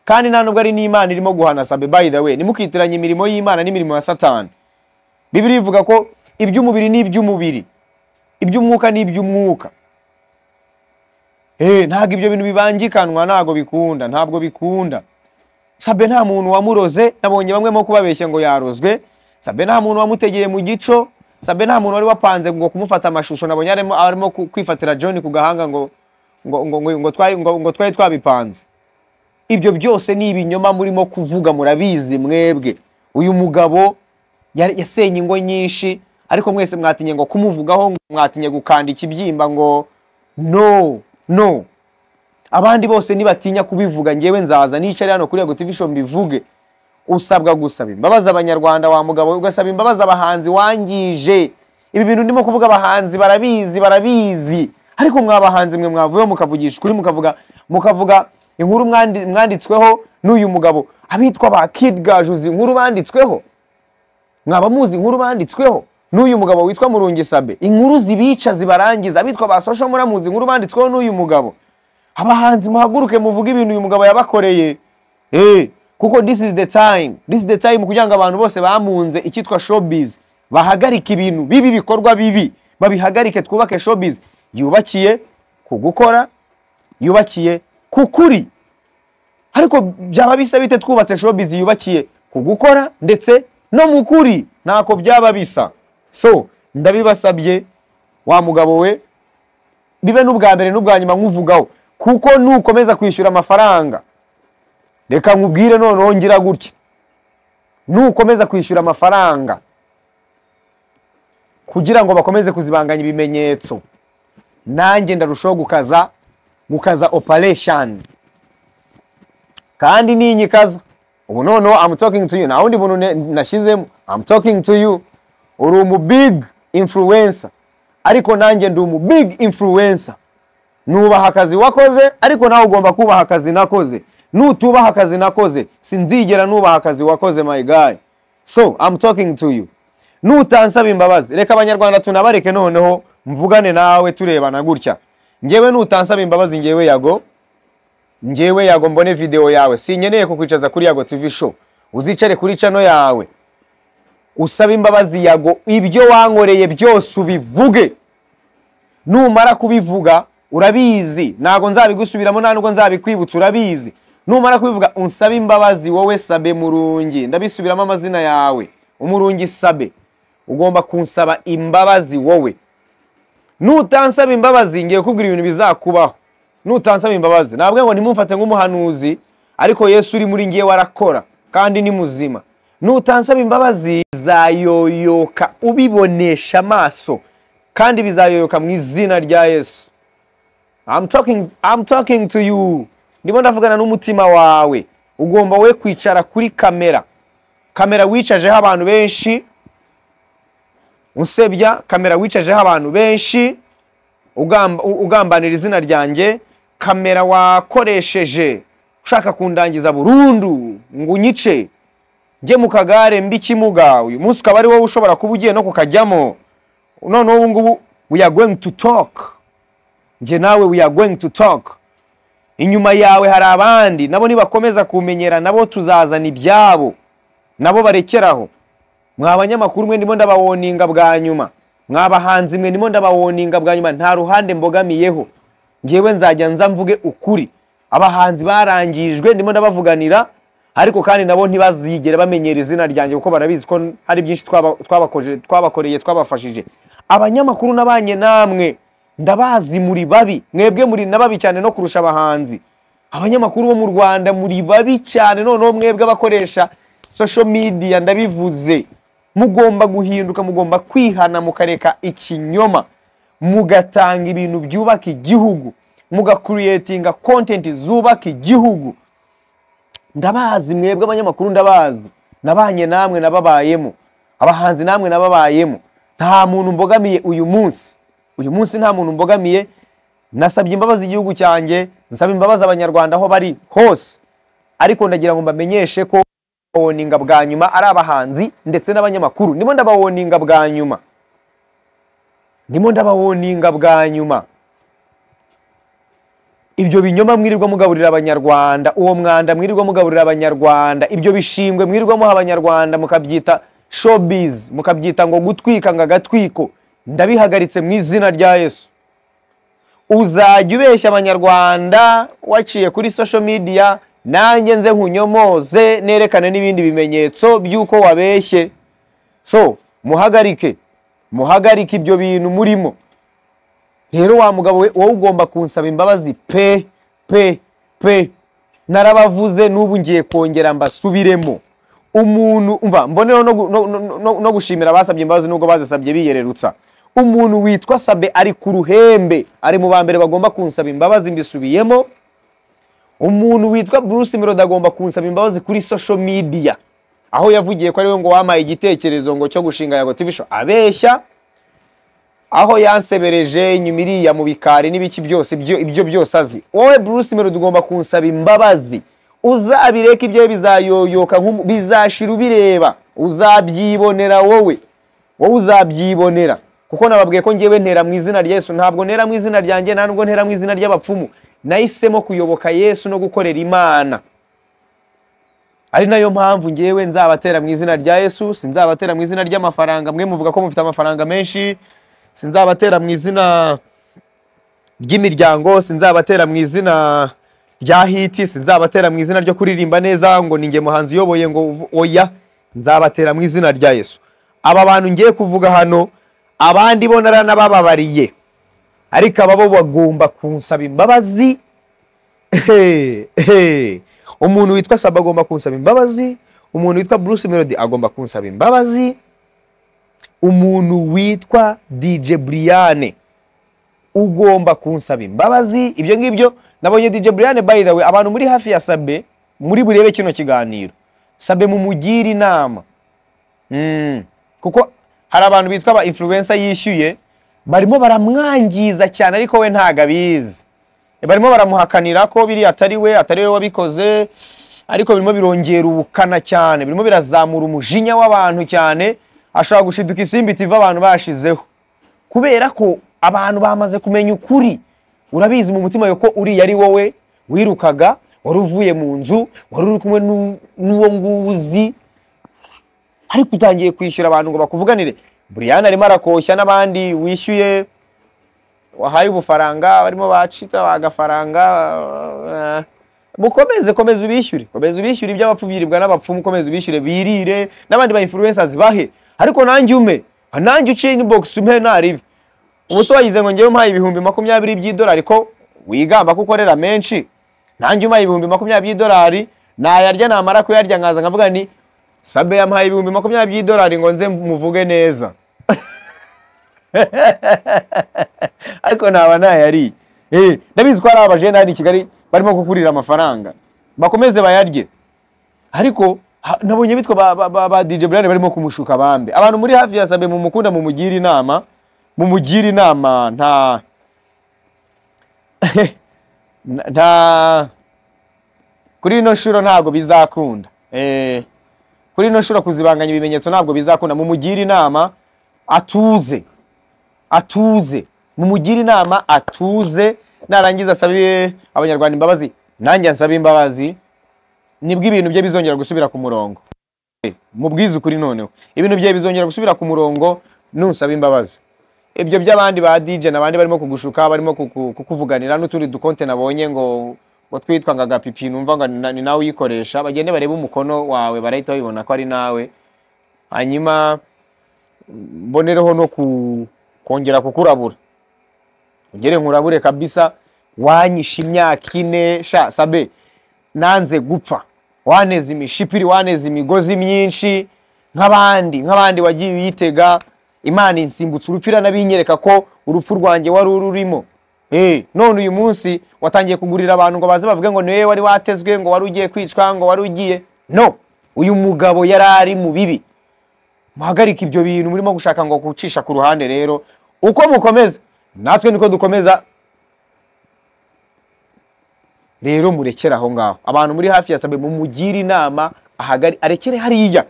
S1: kandi nta nubwo ari n'imana irimo guhana sabe by the way ntimukitiranye imirimo y'imana n'imirimo ya satani bibiri ivuga ko iby'umubiri ni iby'umwuka niby'umwuka iby'umwuka eh, ntabwo ibyo bintu bibangikanwa ntabwo bikunda ntabwo bikunda sabe nta muntu wamuroze nabonye bamwe mo kubabeshya ngo yarozwe sabe nta muntu wamutegeye mu gico sabe nta muntu wari wapanze ngo kumufata amashusho nabonye arimo kwifatira john ku gahanga ngo ngo twari twabipanze ibyo byose ni ibinyoma murimo kuvuga murabizi mwebwe uyu mugabo yasenye ingo nyinshi ariko mwese mwatinye ngo kumuvugaho ngo mwatinye gukanda ikibyimba ngo no no abandi bose nibatinya kubivuga ngewe nzaza nicara hano kuri yego tv mbivuge usabwa gusaba imbabazi abanyarwanda wa mugabo we ugasaba imbabazi abahanzi wangije ibi bintu ndimo kuvuga abahanzi barabizi barabizi ariko bahanzi mwe mwavuyeho mukavugisha ukuri mukavuga mukavuga inkuru mwanditsweho n'uyu mugabo abitwa ba gajuzi inkuru banditsweho mwaba muzi inkuru banditsweho n'uyu mugabo witwa murungisabe inkuru zibica zibarangiza abitwa ba sosho muramuzi inkuru banditsweho n'uyu mugabo abahanzi muhaguruke muvuge ibintu uyu mugabo yabakoreye eee eh. kuko this is the time this is the time kugira ngo abantu bose bamunze icyitwa showbiz bahagarike ibintu bibi bikorwa bibi babihagarike twubake showbiz yubakiye ku gukora yubakiye ku kuri ariko byaba bisa bite twubatse showbiz yubakiye ku gukora ndetse no mu kuri ntako byaba bisa so ndabibasabye wa mugabo we bibe n'ubwa mbere n'ubwa nyuma nk'uvugaho kuko nukomeza kwishyura amafaranga reka nkubwire noneho ngira gutya nukomeza kwishyura amafaranga kugira ngo bakomeze kuzibanganya ibimenyetso nanjye ndarushaho gukaza gukaza operesheni kandi ninyikaza ubu noneho amu tokingi tu yu nta wundi muntu nashyizemo amu tokingi tu uri umu big influencer ariko nanjye ndi umu big influencer nubaha akazi wakoze ariko nawe ugomba kubaha akazi nakoze nutubaha akazi nakoze sinzigera nubaha akazi wakoze my guy so i'm talking to you nutansaba imbabazi reka abanyarwanda tunabareke noneho mvugane nawe turebana gutya ngewe nutansaba imbabazi ngewe yago ngewe yago mbone videwo yawe sinkeneye kukwicaza kuri yago tv show uzicare kuri cano yawe usaba imbabazi yago ibyo wankoreye byose ubivuge numara kubivuga urabizi ntabwo nzabigusubiramo nta nubwo nzabikwibutsa urabizi numara kubivuga unsabe imbabazi wowe sabe murungi ndabisubiramo amazina yawe umurungi sabe ugomba kunsaba imbabazi wowe nutansaba imbabazi ngiye kubwira ibintu bizakubaho nutansaba imbabazi ntabwo ngo nimumfate nk'umuhanuzi ariko yesu uri muri ngiye warakora kandi ni muzima nutansaba imbabazi zayoyoka ubibonesha amaso kandi bizayoyoka mu izina rya yesu I'm talking, I'm talking to you ndimo ndavugana n'umutima wawe ugomba we kwicara kuri kamera kamera wicajeho abantu benshi usebya kamera wicajeho abantu benshi ugambanira izina ryanjye kamera wakoresheje ushaka kundangiza burundu ngo unyice njye mu kagare mbi kimuga uyu munsi ukaba ari wowe ushobora kuba ugiye no kukajyamo noneho ubu ngubu we are going to talk njye nawe we are going to talk inyuma yawe hari abandi nabo nibakomeza kumenyera nabo tuzazana ibyabo nabo barekeraho mwa banyamakuru mwe ndimo ndabawoninga bwa nyuma mwa bahanzi mwe ndimo ndabawoninga bwa nyuma nta ruhande mbogamiyeho ngewe nzajya nza mvuge ukuri abahanzi barangijwe ndimo ndabavuganira ariko kandi nabo ntibazigere bamenyera izina ryanjye kuko barabizi ko hari byinshi twabakoreye twabafashije abanyamakuru n'abanye namwe ndabazi muri babi mwebwe muri na babi cyane no kurusha abahanzi abanyamakuru bo mu rwanda muri babi cyane noneho mwebwe abakoresha social media ndabivuze mugomba guhinduka mugomba kwihana mukareka ikinyoma mugatanga ibintu byubaka igihugu mugakuriyetinga kontenti zubaka igihugu ndabazi mwebwe abanyamakuru ndabazi nabanye namwe nababayemo abahanzi namwe nababayemo nta muntu mbogamiye uyu munsi uyu munsi nta muntu mbogamiye nasabye imbabazi igihugu cyanjye nsaba imbabazi abanyarwanda aho bari hose ariko ndagira ngo mbamenyeshe ko bawoninga bwa nyuma ari abahanzi ndetse n'abanyamakuru ndimo ndabawoninga bwa nyuma
S2: ndimo ndabawoninga
S1: bwa nyuma ibyo binyoma mwirirwa mugaburira abanyarwanda uwo mwanda mwirirwa mugaburira abanyarwanda ibyo bishingwe mwirirwa muha abanyarwanda mukabyita showbiz mukabyita ngo gutwika ngo agatwiko ndabihagaritse mu izina rya yesu uzajya ubeshya abanyarwanda waciye kuri sosho midiya nanjye nze nkunyomoze nerekane n'ibindi bimenyetso by'uko wabeshye so muhagarike muhagarike ibyo bintu murimo rero wa mugabo we wowe ugomba kunsaba imbabazi pe pe pe narabavuze n'ubu ngiye kongera mbasubiremo umuntu mva mboneho no gushimira abasabye imbabazi n'ubwo bazisabye biyererutsa umuntu witwa sabe ari ku ruhembe ari mu ba mbere bagomba kunsaba imbabazi mbisubiyemo umuntu witwa bruce merode agomba kunsaba imbabazi kuri social media aho yavugiye ko ari we ngo wampaye igitekerezo ngo cyo gushinga yago tv abeshya aho yansebereje nyuma iriya mu bikari n'ibiki byose ibyo byose azi wowe bruce merode ugomba kunsaba imbabazi uzabireka ibyo bizayoyoka bizashira ubireba uzabyibonera wowe wowe uzabyibonera kuko nababwiye ko ngewe ntera mu izina rya Yesu ntabwo ntera mu izina ryanjye nta nubwo ntera mu izina ry'abapfumu nahisemo kuyoboka Yesu no gukorera imana ari nayo mpamvu ngewe nzabatera mu izina rya Yesu sinzabatera mu izina ry'amafaranga mwe muvuga ko mufite amafaranga menshi sinzabatera mu izina ry'imiryango sinzabatera mu izina rya hiti sinzabatera mu izina ryo kuririmba neza ngo ninge muhanzi uyoboye ngo oya nzabatera mu izina rya Yesu aba bantu ngiye kuvuga hano abandi bo naranabababariye ariko ababo bagomba kunsaba imbabazi umuntu witwa saba agomba kunsaba imbabazi umuntu witwa bruce melody agomba kunsaba imbabazi umuntu witwa dj briane ugomba kunsaba imbabazi ibyo ngibyo nabonye dj briane by the way abantu muri hafi ya sabe muri burebe kino kiganiro sabe mumugire inama hmm. kuko hari abantu bitwa aba influencer yishyuye barimo baramwangiza cyane ariko we ntago abizi barimo baramuhakanira ko biri atari we atari we wabikoze ariko birimo birongera ubukana cyane birimo birazamura umujinya w'abantu cyane ashobora gushiduka isimbi itiva abantu bashizeho kubera ko abantu bamaze kumenya ukuri urabizi mu mutima yuko uriya ari wowe wirukaga wari uvuye mu nzu wari uri kumwe n'uwo nguwo uzi ariko utangiye kwishyura abantu ngo bakuvuganire buriyani arimo arakoshya n'abandi wishyuye wahaye ubufaranga barimo bacika agafaranga eh, mukomeze komeza ubishyure komeza ubishyure iby'abapfu biribwa n'abapfumu ukomeze ubishyure birire n'abandi ba influencers bahe ariko nanjye ume nanjye uciye inbox umpe naribi ubuse wagize ngo ngewe umpaye ibihumbi makumyabiri by'idolari ko wigamba ko ukorera menshi nanjye umpaye ibihumbi makumyabiri by'idolari nayarya namara kuyarya nkaza nkavuga ni sabe yampaye ibihumbi makumyabiri by'idolari ngo nze muvuge neza ariko naba ntayariye eh, ndabizi ko hari abajene hano i kigali barimo gukurira amafaranga bakomeze bayarye ariko nabonye bitwa ba dj burane barimo kumushuka bambe abantu muri hafi ya sabe mumukunda mumugire inama mumugire inama nta nta kuri ino shuro ntabwo bizakunda eee eh. kuri ino shura kuzibanganya ibimenyetso ntabwo bizakunda mumugire inama atuze atuze mumugire inama atuze narangiza asabe abanyarwanda imbabazi nanjye nsabe imbabazi nibwo ibintu bye bizongera gusubira ku murongo mubwize ukuri noneho ibintu bye bizongera gusubira ku murongo nusaba imbabazi ibyo by'abandi ba dj n'abandi barimo kugushuka barimo kukuvuganira n'utundi dukonte nabonye ngo utwo yitwa ngo agapipi numva ngo ni nawe uyikoresha bagende barebe umukono wawe barahita babibona ko ari nawe hanyuma mbonereho no kongera kukurabura ugere nkurabure kabisa wanyisha imyaka ine sha sabe nanze gupfa waneze imishipiri waneze imigozi myinshi nk'abandi nk'abandi wagiye uyitega imana insimbutse urupfu iranabiyereka ko urupfu rwanjye wari ururimo Eh, none uyu munsi watangiye kugurira abantu ngo baze bavuge ngo niwe wari watezwe ngo wari ugiye kwicwa ngo wari ugiye no uyu mugabo yari ari mu bibi muhagarike ibyo bintu murimo gushaka ngo gucisha ku ruhande rero uko mukomeza natwe niko dukomeza rero murekere aho ngaho abantu muri hafi yasabwe mumugire inama ahagari arekere hariya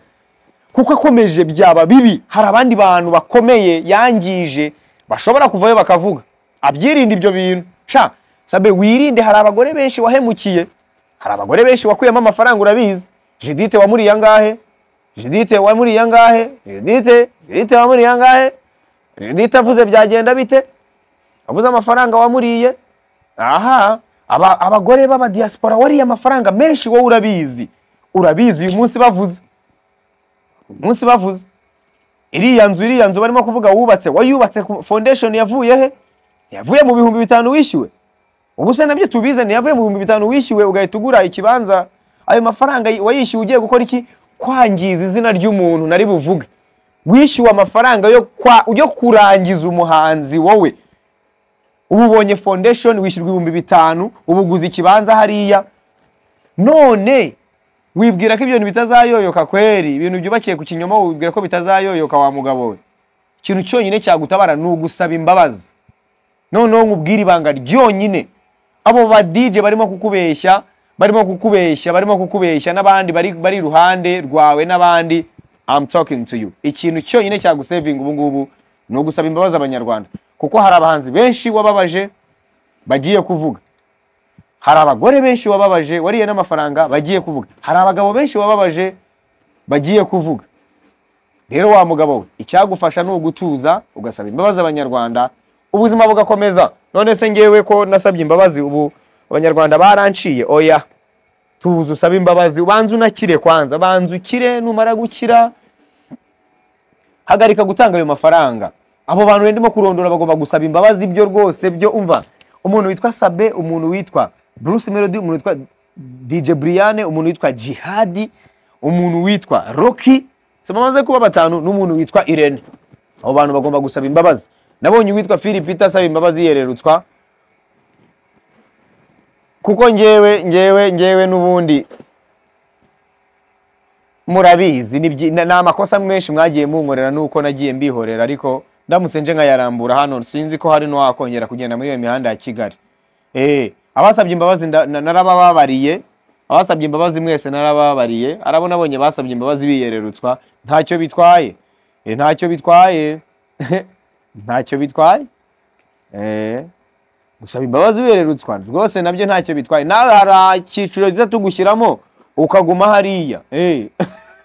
S1: kuko akomeje byaba bibi hari abandi bantu bakomeye yangije bashobora kuvayo bakavuga abyirinde ibyo bintu sha sabe wirinde hari abagore benshi wahemukiye hari abagore benshi wakuyemo amafaranga urabizi jidite wamuriye angahe jidite wamuriye angahe jidite jidite wamuriye angahe jidite avuze byagenda bite avuze amafaranga wamuriye aha abagore b'abadiyasipora wariye amafaranga menshi wowe urabizi urabizi uyu munsi bavuze munsi bavuze iriya nzu iriya nzu barimo kuvuga wubatse wayubatse fondesheni yavuye he ntiyavuye mu bihumbi bitanu wishyuwe ubu nabyo tubize ntiyavuye mu bihumbi bitanu wishyuwe ugahita ugura ikibanza ayo mafaranga wayishyuwe ugiye gukora iki kwangiza izina ry'umuntu nari buvuge wishyuwe amafaranga yo kwa kurangiza umuhanzi wowe ubu ubonye foundation wishyurwa ibihumbi bitanu ubuguzi ikibanza hariya none wibwira ko ibintu bintu bitazayoyoka kweri ibintu byubakiye ku kinyoma wibwira ko bitazayoyoka wa mugabo we ikintu cyonyine cyagutabara ni ugusaba imbabazi noneho nkubwire ibanga ryonyine abo ba dj barimo kukubeshya barimo kukubeshya barimo kukubeshya n'abandi bari iruhande rwawe n'abandi I'm talking to you ikintu cyonyine cyagusevinga ubu ngubu ni ugusaba imbabazi abanyarwanda kuko hari abahanzi benshi wababaje bagiye kuvuga hari abagore benshi wababaje wariye n'amafaranga bagiye kuvuga hari abagabo benshi wababaje bagiye kuvuga rero wa mugabo we icyagufasha ni ugutuza ugasaba imbabazi abanyarwanda ubuzima bugakomeza none se ngewe ko nasabye imbabazi ubu abanyarwanda baranciye oya tuzi usabe imbabazi ubanze unakire kwanza banza ukire numara gukira hagarika gutanga ayo mafaranga abo bantu ndimo kurondora bagomba gusaba imbabazi ibyo rwose byo umva umuntu witwa sabe umuntu witwa bruce melody umuntu witwa dj Brianne umuntu witwa jihadi umuntu witwa rocky se bamaze kuba batanu n'umuntu witwa irene abo bantu bagomba gusaba imbabazi nabonye uwitwa philip asaba imbabazi yererutswa kuko njyewe njyewe njyewe n'ubundi murabizi ni amakosa menshi mwagiye munkorera nuko nagiye mbihorera ariko ndamutse nje nkayarambura hano sinzi ko hari n'uwakongera kugenda muri iyo mihanda ya kigali eh, abasabye imbabazi narabababariye abasabye imbabazi mwese narababariye arabona abonye basabye imbabazi biyererutswa ntacyo bitwaye eh, ntacyo bitwaye ntacyo bitwaye eh, gusaba imbabazi wererutswa rwose nabyo ntacyo bitwaye nawe hari akiciro gito tugushyiramo ukaguma hariya eh,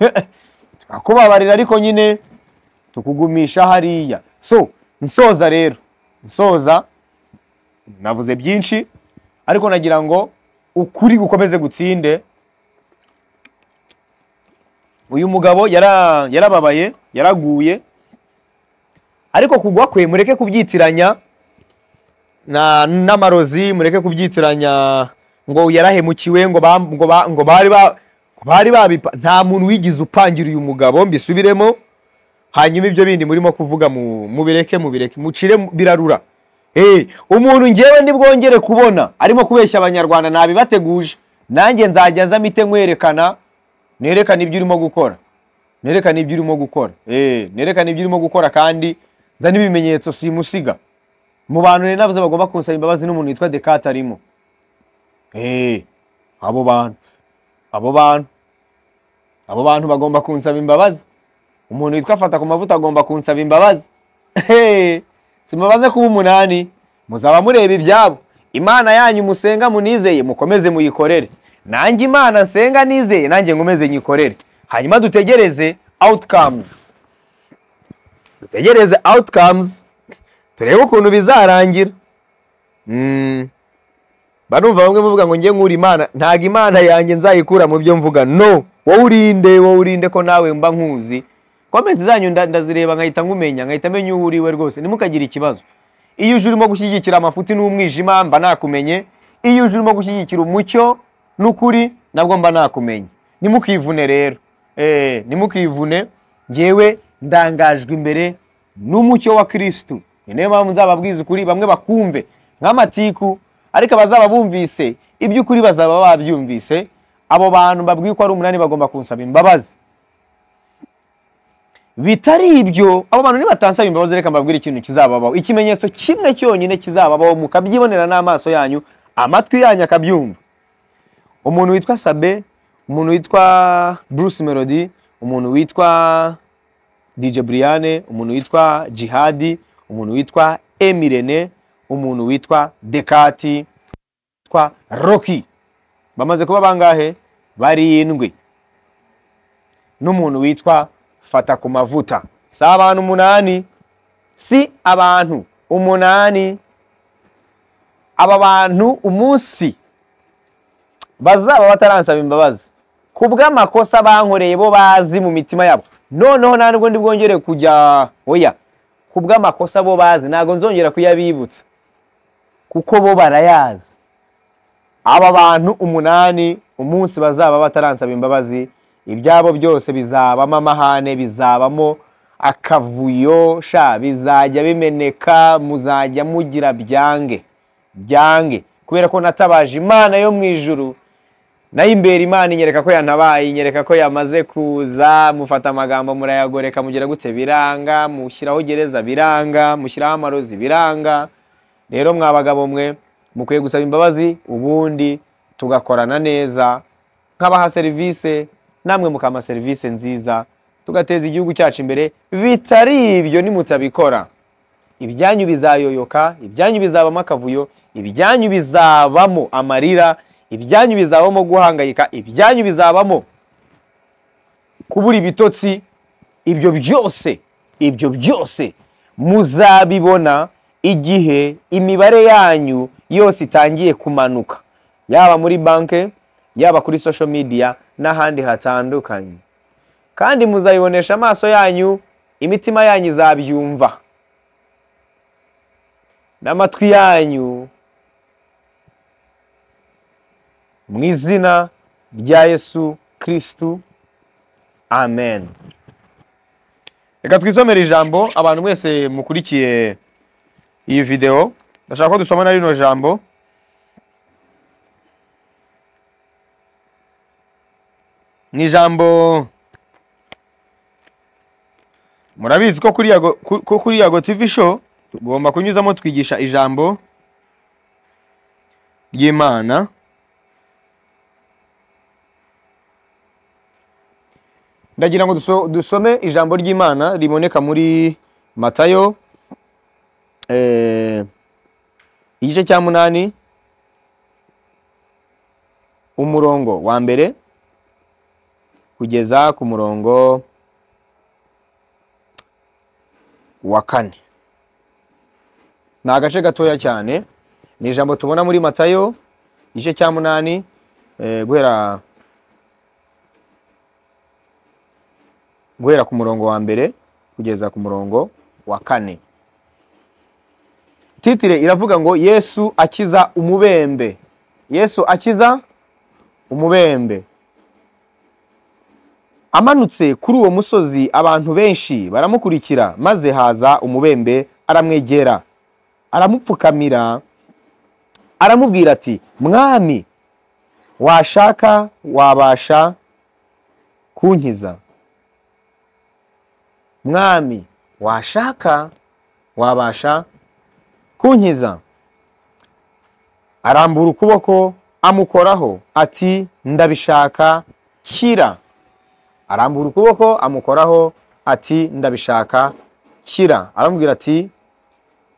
S1: tukakubabarira ariko nyine tukugumisha hariya so nsoza rero nsoza navuze byinshi ariko nagira ngo ukuri gukomeze gutsinde uyu mugabo yarababaye yaraguye ariko kugwa kwe mureke kubyitiranya n'amarozi mureke kubyitiranya ngo yarahemukiwe ngo ngo bari bari babipa nta muntu wigize upangira uyu mugabo mbisubiremo hanyuma ibyo bindi murimo kuvuga mu bireke mu bireke mucire birarura eh, umuntu ngewe ntibwongere kubona arimo kubeshya abanyarwanda nabibateguje nanjye nzajya azamite ite nkwerekana nerekana ibyo urimo gukora nerekana ibyo urimo gukora eh, nerekana ibyo urimo gukora kandi nza n'ibimenyetso simusiga mu bantu rero nabuze bagomba kunsaba imbabazi n'umuntu witwa dekate arimo eee eh, abo bantu abo bantu abo bantu bagomba kunsaba imbabazi umuntu witwa fata ku mavuta agomba kunsaba imbabazi eh, simubaze kuba umunani muzaba mureba ibyabo imana yanyu musenga munizeye mukomeze muyikorere nanjye imana nsenga nizeye nanjye nkomeze nyikorere hanyuma dutegereze outcomes dutegereze awutikamuzi turebe ukuntu bizarangira hmm. barumva bamwe muvuga ngo njye nkura imana ntabwo imana yanjye nzayikura mu byo mvuga no wowe urinde wowe urinde ko nawe mba nkuzi komenti zanyu ndazireba nkahita ngumenya nkahita amenya uwo uriwe rwose ntimukagire ikibazo iyo uje urimo gushyigikira amafuti n'umwijima mba nakumenye iyo uje urimo gushyigikira umucyo n'ukuri nabwo mba nakumenye nimukivune rero eh, nimukivune ngewe ndangajwe imbere n'umucyo wa kirisitu ni nayo mpamvu nzababwiza ukuri bamwe bakumve nk'amatiku ariko abazaba bumvise iby'ukuri bazaba babyumvise abo bantu babwiye ko ari umunani bagomba kunsaba imbabazi bitari ibyo abo bantu nibatansaba imbabazi reka mbabwire ikintu kizababaho ikimenyetso kimwe cyonyine kizababaho mukabyibonera n'amaso yanyu amatwi yanyu akabyumva umuntu witwa sabe umuntu witwa bruce melody umuntu witwa dj briane umuntu witwa jihadi umuntu witwa emirene umuntu witwa dekati witwa Rocky bamaze kuba bangahe barindwi n'umuntu witwa fata ku mavuta si abantu umunani si abantu umunani aba bantu umunsi bazaba bataransaba imbabazi ku bw'amakosa bankoreye bo bazi mu mitima yabo noneho nta nubwo ndi bwongere kujya oya ku bw'amakosa bo bazi ntabwo nzongera kuyabibutsa kuko bo barayazi aba bantu umunani umunsi bazaba bataransaba imbabazi ibyabo byose bizabamo amahane bizabamo akavuyo sha bizajya bimeneka muzajya mugira byange byange kubera ko natabaje imana yo mu ijuru nayo imbere imana inyereka ko yanabaye inyereka ko yamaze kuza mufata amagambo murayagoreka mugira gutse biranga mushyiraho gereza biranga mushyiraho amarozi biranga rero mwa bagabo mwe mukwiye gusaba imbabazi ubundi tugakorana neza nk'abaha serivisi namwe mukama serivisi nziza tugateza igihugu cyacu imbere bitari ibyo nimutabikora ibyanyu bizayoyoka ibyanyu bizabamo akavuyo ibyanyu bizabamo amarira ibyanyu bizabamo guhangayika ibyanyu bizabamo kubura ibitotsi ibyo byose ibyo byose muzabibona igihe imibare yanyu yose itangiye kumanuka yaba muri banki yaba kuri social media n'ahandi hatandukanye kandi muzayibonesha amaso yanyu imitima yanyu izabyumva n'amatwi yanyu mu izina rya yesu kirisitu amen reka twisomere ijambo abantu mwese mukurikiye iyi videwo ndashaka ko dusoma na rino jambo ni ijambo murabizi ko kuri yago tivi show tugomba kunyuzamo twigisha ijambo ry'imana ndagira ngo dusome ijambo ry'imana riboneka muri matayo eh, igice cya munani umurongo wa mbere kugeza ku murongo wa kane ni agace gatoya cyane ni ijambo tubona muri matayo igice cya munani eh, guhera guhera ku murongo wa mbere kugeza ku murongo wa kane titire iravuga ngo yesu akiza umubembe yesu akiza umubembe amanutse kuri uwo musozi abantu benshi baramukurikira maze haza umubembe aramwegera aramupfukamira aramubwira ati mwami washaka wabasha kunkiza mwami washaka wabasha kunkiza arambura ukuboko amukoraho ati ndabishaka kira arambura ukuboko amukoraho ati ndabishaka kira aramubwira ati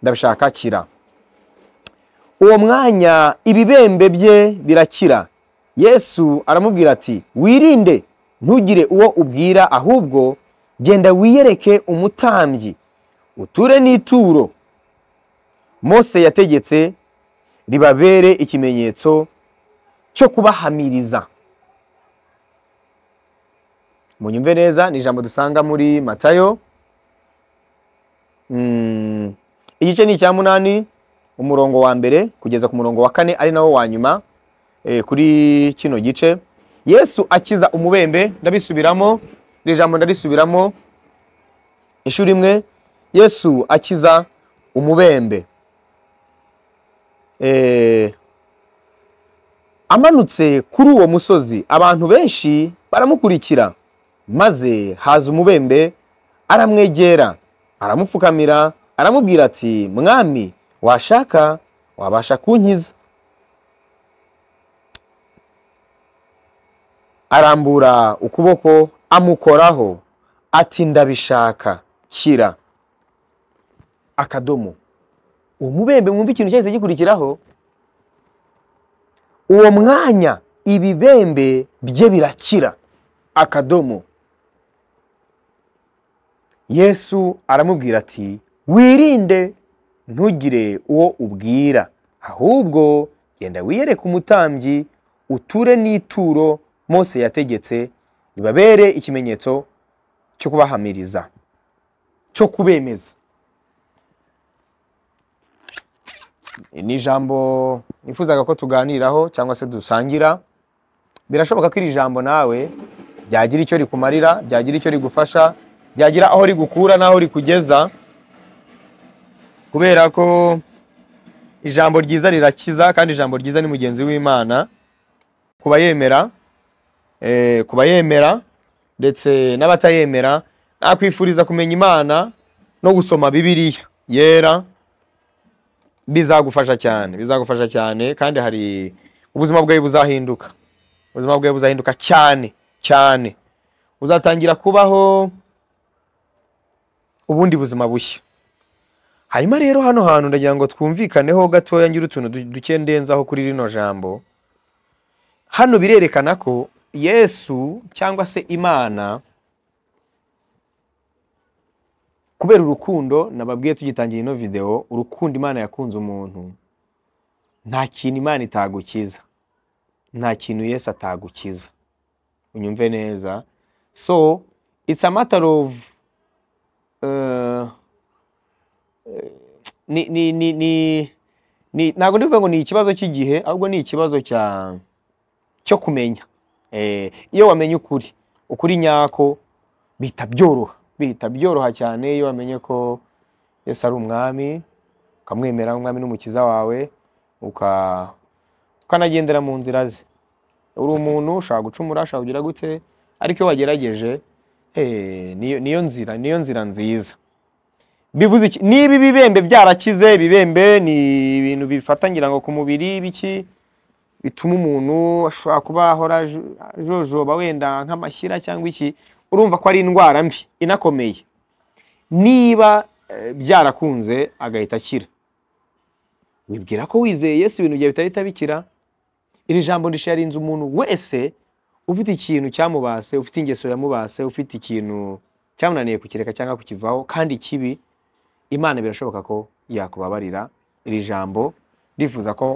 S1: ndabishaka kira uwo mwanya ibibembe bye birakira yesu aramubwira ati wirinde ntugire uwo ubwira ahubwo genda wiyereke umutambyi uture n'ituro mose yategetse ribabere ikimenyetso cyo kubahamiriza munyumve neza ni ijambo dusanga muri matayo mm, igice ni icya munani umurongo wa mbere kugeza ku murongo wa kane ari nawo wa nyuma eh, kuri kino gice yesu akiza umubembe ndabisubiramo iri jambo ndarisubiramo inshuro imwe yesu akiza umubembe eh, amanutse kuri uwo musozi abantu benshi baramukurikira maze haza umubembe aramwegera aramupfukamira aramubwira ati mwami washaka wabasha kunkiza arambura ukuboko amukoraho ati ndabishaka kira akadomo uwo mubembe mwumva ikintu cyahise gikurikiraho uwo mwanya ibibembe bye birakira akadomo yesu aramubwira ati wirinde ntugire uwo ubwira ahubwo genda wiyereke umutambyi uture n'ituro mose yategetse bibabere ikimenyetso cyo kubahamiriza cyo kubemeza ni ijambo nifuzaga ko tuganiraho cyangwa se dusangira birashoboka ko iri jambo nawe ryagira icyo rikumarira ryagira icyo rigufasha ryagira aho rigukura n'aho rikugeza kubera ko ijambo ryiza rirakiza kandi ijambo ryiza ni mugenzi w'imana kuba yemera Eh, ku bayemera ndetse n'abatayemera nakwifuriza kumenya imana no gusoma bibiliya yera bizagufasha cyane bizagufasha cyane kandi hari ubuzima bwawe buzahinduka ubuzima bwawe buzahinduka cyane cyane uzatangira kubaho ubundi buzima bushya hanyuma rero hano hantu ndagira ngo twumvikaneho gatoya ngira utuntu duke ndenzaho kuri rino jambo hano birerekana ko yesu cyangwa se imana kubera urukundo nababwiye tugitangira ino videwo urukundo imana yakunze umuntu nta kintu imana itagukiza nta kintu yesu atagukiza unyumve neza so it's a matter of uh, ni ni ni ntabwo ndivuga ngo ni ikibazo cy'igihe ahubwo ni ikibazo cya cyo kumenya Eh, iyo wamenye ukuri ukuri nyako bihita byoroha bihita byoroha cyane iyo wamenye ko Yesu ari umwami ukamwemera umwami n'umukiza wawe ukanagendera mu nzira ze uri umuntu ushobora gucumura ushobora kugira gute ariko iyo wagerageje eh, niyo nzira niyo nzira nziza bivuze iki niba ibibembe byarakize ibibembe ni ibintu bifatangira ngo ku mubiri biki bituma umuntu ashobora kuba ahora ajojoba wenda nk'amashyira cyangwa iki urumva ko ari indwara mbi inakomeye niba eh, byarakunze agahita akira wibwira ko wizeye yesu ibintu byawe bitahita bikira iri jambo risharinze umuntu wese ufite ikintu cyamubase ufite ingeso yamubase ufite ikintu cyamunaniye kukireka cyangwa kukivaho kandi kibi imana birashoboka ko yakubabarira iri jambo rifuza ko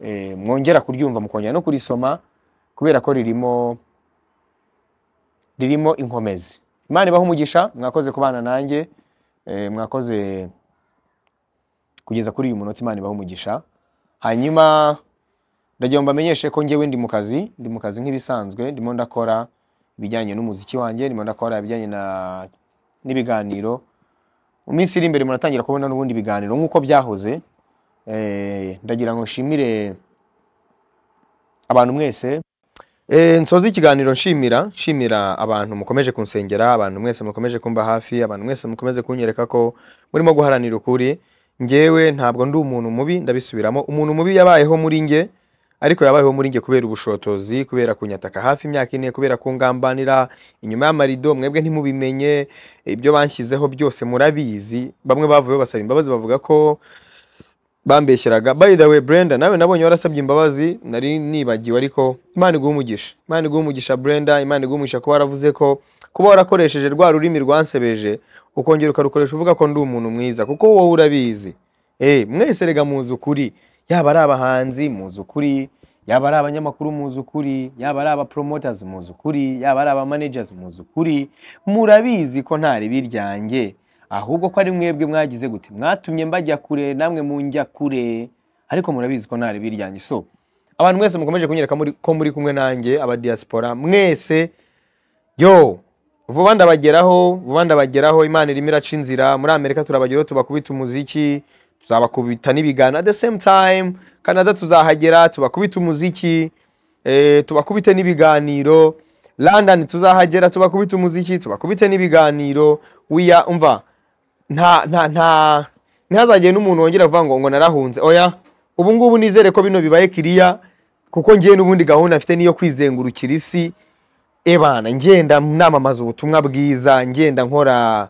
S1: Eh, mwongera kuryumva mukongera no kurisoma kubera ko ririmo ririmo inkomezi imana ibaho umugisha mwakoze kubana nanjye eh, mwakoze kugeza kuri uyu munota imana ibaho umugisha hanyuma ndagira ngo mbamenyeshe ko ngewe ndi mu kazi ndi mu kazi nk'ibisanzwe ndimo ndakora ibijyanye n'umuziki wanjye ndimo ndakora ibijyanye n'ibiganiro mu minsi iri imbere muratangira kubona n'ubundi biganiro nk'uko byahoze Eh, ndagira ngo nshimire abantu mwese eh, nsoza ikiganiro nshimira nshimira abantu mukomeje kunsengera abantu mwese mukomeje kumba hafi abantu mwese mukomeze kunyereka ko murimo guharanira ukuri ngewe ntabwo ndi umuntu mubi ndabisubiramo umuntu mubi yabayeho muri nge ariko yabayeho muri nge kubera ubushotozi kubera kunyataka hafi imyaka ine kubera kungambanira inyuma y'amarido mwebwe ntimubimenye ibyo banshyizeho byose murabizi bamwe bavuye basaba imbabazi bavuga ko bambeshyeraga by the way Brenda nawe nabonye warasabye imbabazi nari nibagiwe ariko imana iguha umugisha imana iguha umugisha Brenda imana iguha umugisha kuba waravuze ko kuba warakoresheje rwa rurimi rwansebeje ukongera ukarukoresha uvuga ko ndi umuntu mwiza kuko wowe urabizi eh mwese rega muzi ukuri yaba ari abahanzi muzi ukuri yaba ari abanyamakuru muzi ukuri yaba ari abapromoters muzi ukuri yaba ari abamanagers muzi ukuri murabizi ko ntari biryanjye ahubwo ko ari mwebwe mwagize gute mwatumye mbajya kure namwe munjya kure ariko murabizi ko ntari biryanye so abantu mwese mukomeje kunyereka ko muri kumwe nanjye abadiyasipora mwese yo vuba ndabageraho vuba ndabageraho imana irimo iraca inzira muri amerika turabageraho tubakubita umuziki tuzabakubita n'ibigana the same time canada tuzahagera tubakubita umuziki eh, tubakubite n'ibiganiro london tuzahagera tubakubite umuziki tubakubite n'ibiganiro wiya umva nta nta nta ntihazagire n'umuntu wongera kuvuga ngo ngo narahunze oya ubu ngubu nizere ko bino bibaye kiriya kuko ngewe n'ubundi gahunda afite niyo kwizengurukira isi ebana ngenda namamaza ubutumwa bwiza ngenda nkora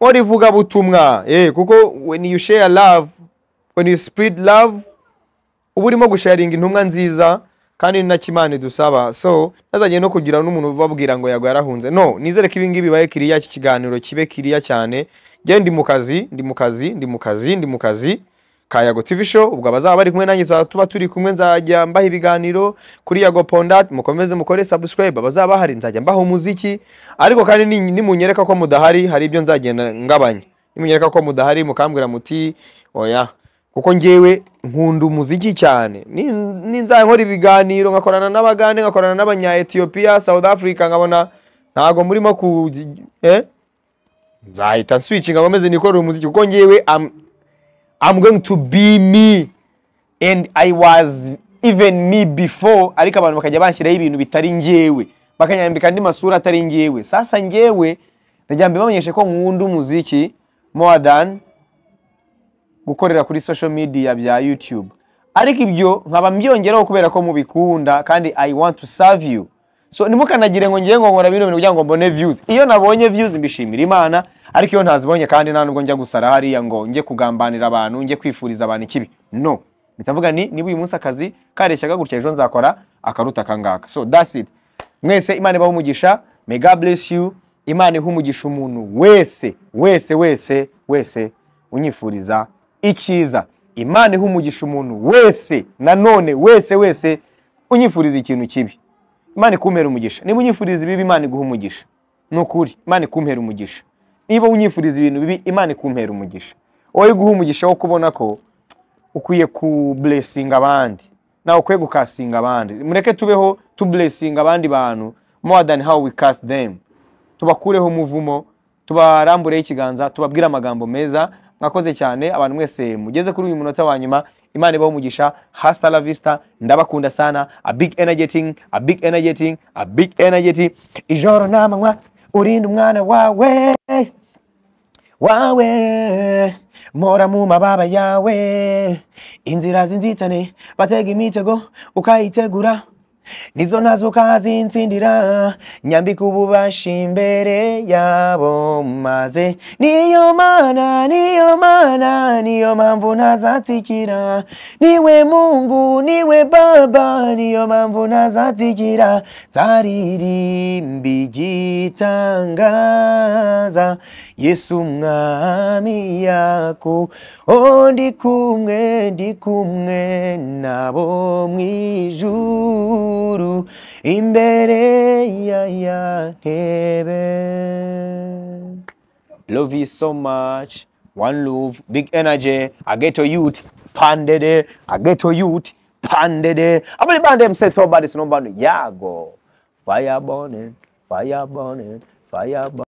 S1: nkora ivugabutumwa eh, kuko when you share love when you spread love uba urimo gusharinga intumwa nziza kandi ni nacyo imana idusaba so ntazajye no kugira n'umuntu ubabwira ngo yagwa yarahunze no nizere ko ibingibi bibaye kiriya iki kiganiro kibe kiriya cyane njye ndi mu kazi ndi mu kazi ndi mu kazi ndi mu kazi ka tv show ubwo abazaba bari kumwe nanjye tuba turi kumwe nzajya mbaha ibiganiro kuri yago pondat mukomeze mukore subscribe abazaba bahari nzajya mbaha umuziki ariko kandi nimunyereka ko mudahari hari ibyo nzagenda ngabanya nimunyereka ko mudahari mukambwira muti oya kuko ngewe nkunda umuziki cyane ninzara nkora ibiganiro nkakorana n'abagande nkakorana n'abanya etiyopiya south africa nkabona ntabwo murimo ku eh? nzahita switchinga nkomeze nikorere umuziki kuko ngewe am going to be me and i was even me before ariko abantu bakajya banshyiraho ibintu bitari njyewe bakanyambika andi masura atari njyewe sasa njyewe najya mbibamenyeshe ko nkunda umuziki more than gukorera kuri social media bya YouTube ariko ibyo nkaba mbyongeraho kubera ko mubikunda kandi i want to serve you so ntimukanagire ngo ngiye ngo nkora bino bintu kugira ngo mbone views iyo nabonye views mbishimira imana ariko iyo ntazibonye kandi nta nubwo njya gusara hariya ngo njye kugambanira abantu njye kwifuriza abantu ikibi no bitavuga ni niba uyu munsi akazi kareshya kagutya ejo nzakora akaruta akangaka so that's it mwese imana ibaho umugisha may god bless you imana iha umugisha umuntu wese wese wese wese unyifuriza icyiza imana iha umugisha umuntu wese nanone wese wese unyifuriza ikintu kibi imana ikumpera umugisha niba unyifuriza ibibi imana iguha umugisha ni ukuri imana ikumpera umugisha niba unyifuriza ibintu bibi imana ikumpera umugisha wowe iguha umugisha wo kubona ko ukwiye kuburesinga abandi nawe ukwiye gukasinga abandi mureke tubeho tuburesinga abandi bantu more than how we cast them tubakureho umuvumo tubarambureho ikiganza tubabwire amagambo meza mwakoze cyane abantu mwese mugeze kuri uyu munota wa nyuma imana ibaho umugisha hasta la vista ndabakunda sana a big energeting
S2: a big energeting a big energety ijoro n'amanywa urinde umwana wawe wawe mora mu mababa yawe inzira z'inzitane batega imitego ukayitegura nizo nazo kazintsindira nyambika ububasha imbere yabo maze niyo mana niyo mana niyo mpamvu ntazatsikira niwe mungu niwe baba niyo mpamvu ntazatsikira nzaririmba igitangaza yesu umwami yako o ndi kumwe ndi kumwe nabo mu ijuru Uru imbere yaya
S1: Love you so much. One love, big energy. I get to youth, pandede. I get to youth, pandede. I believe them say to body, no band. Yago, fire burning, fire burning, fire burning.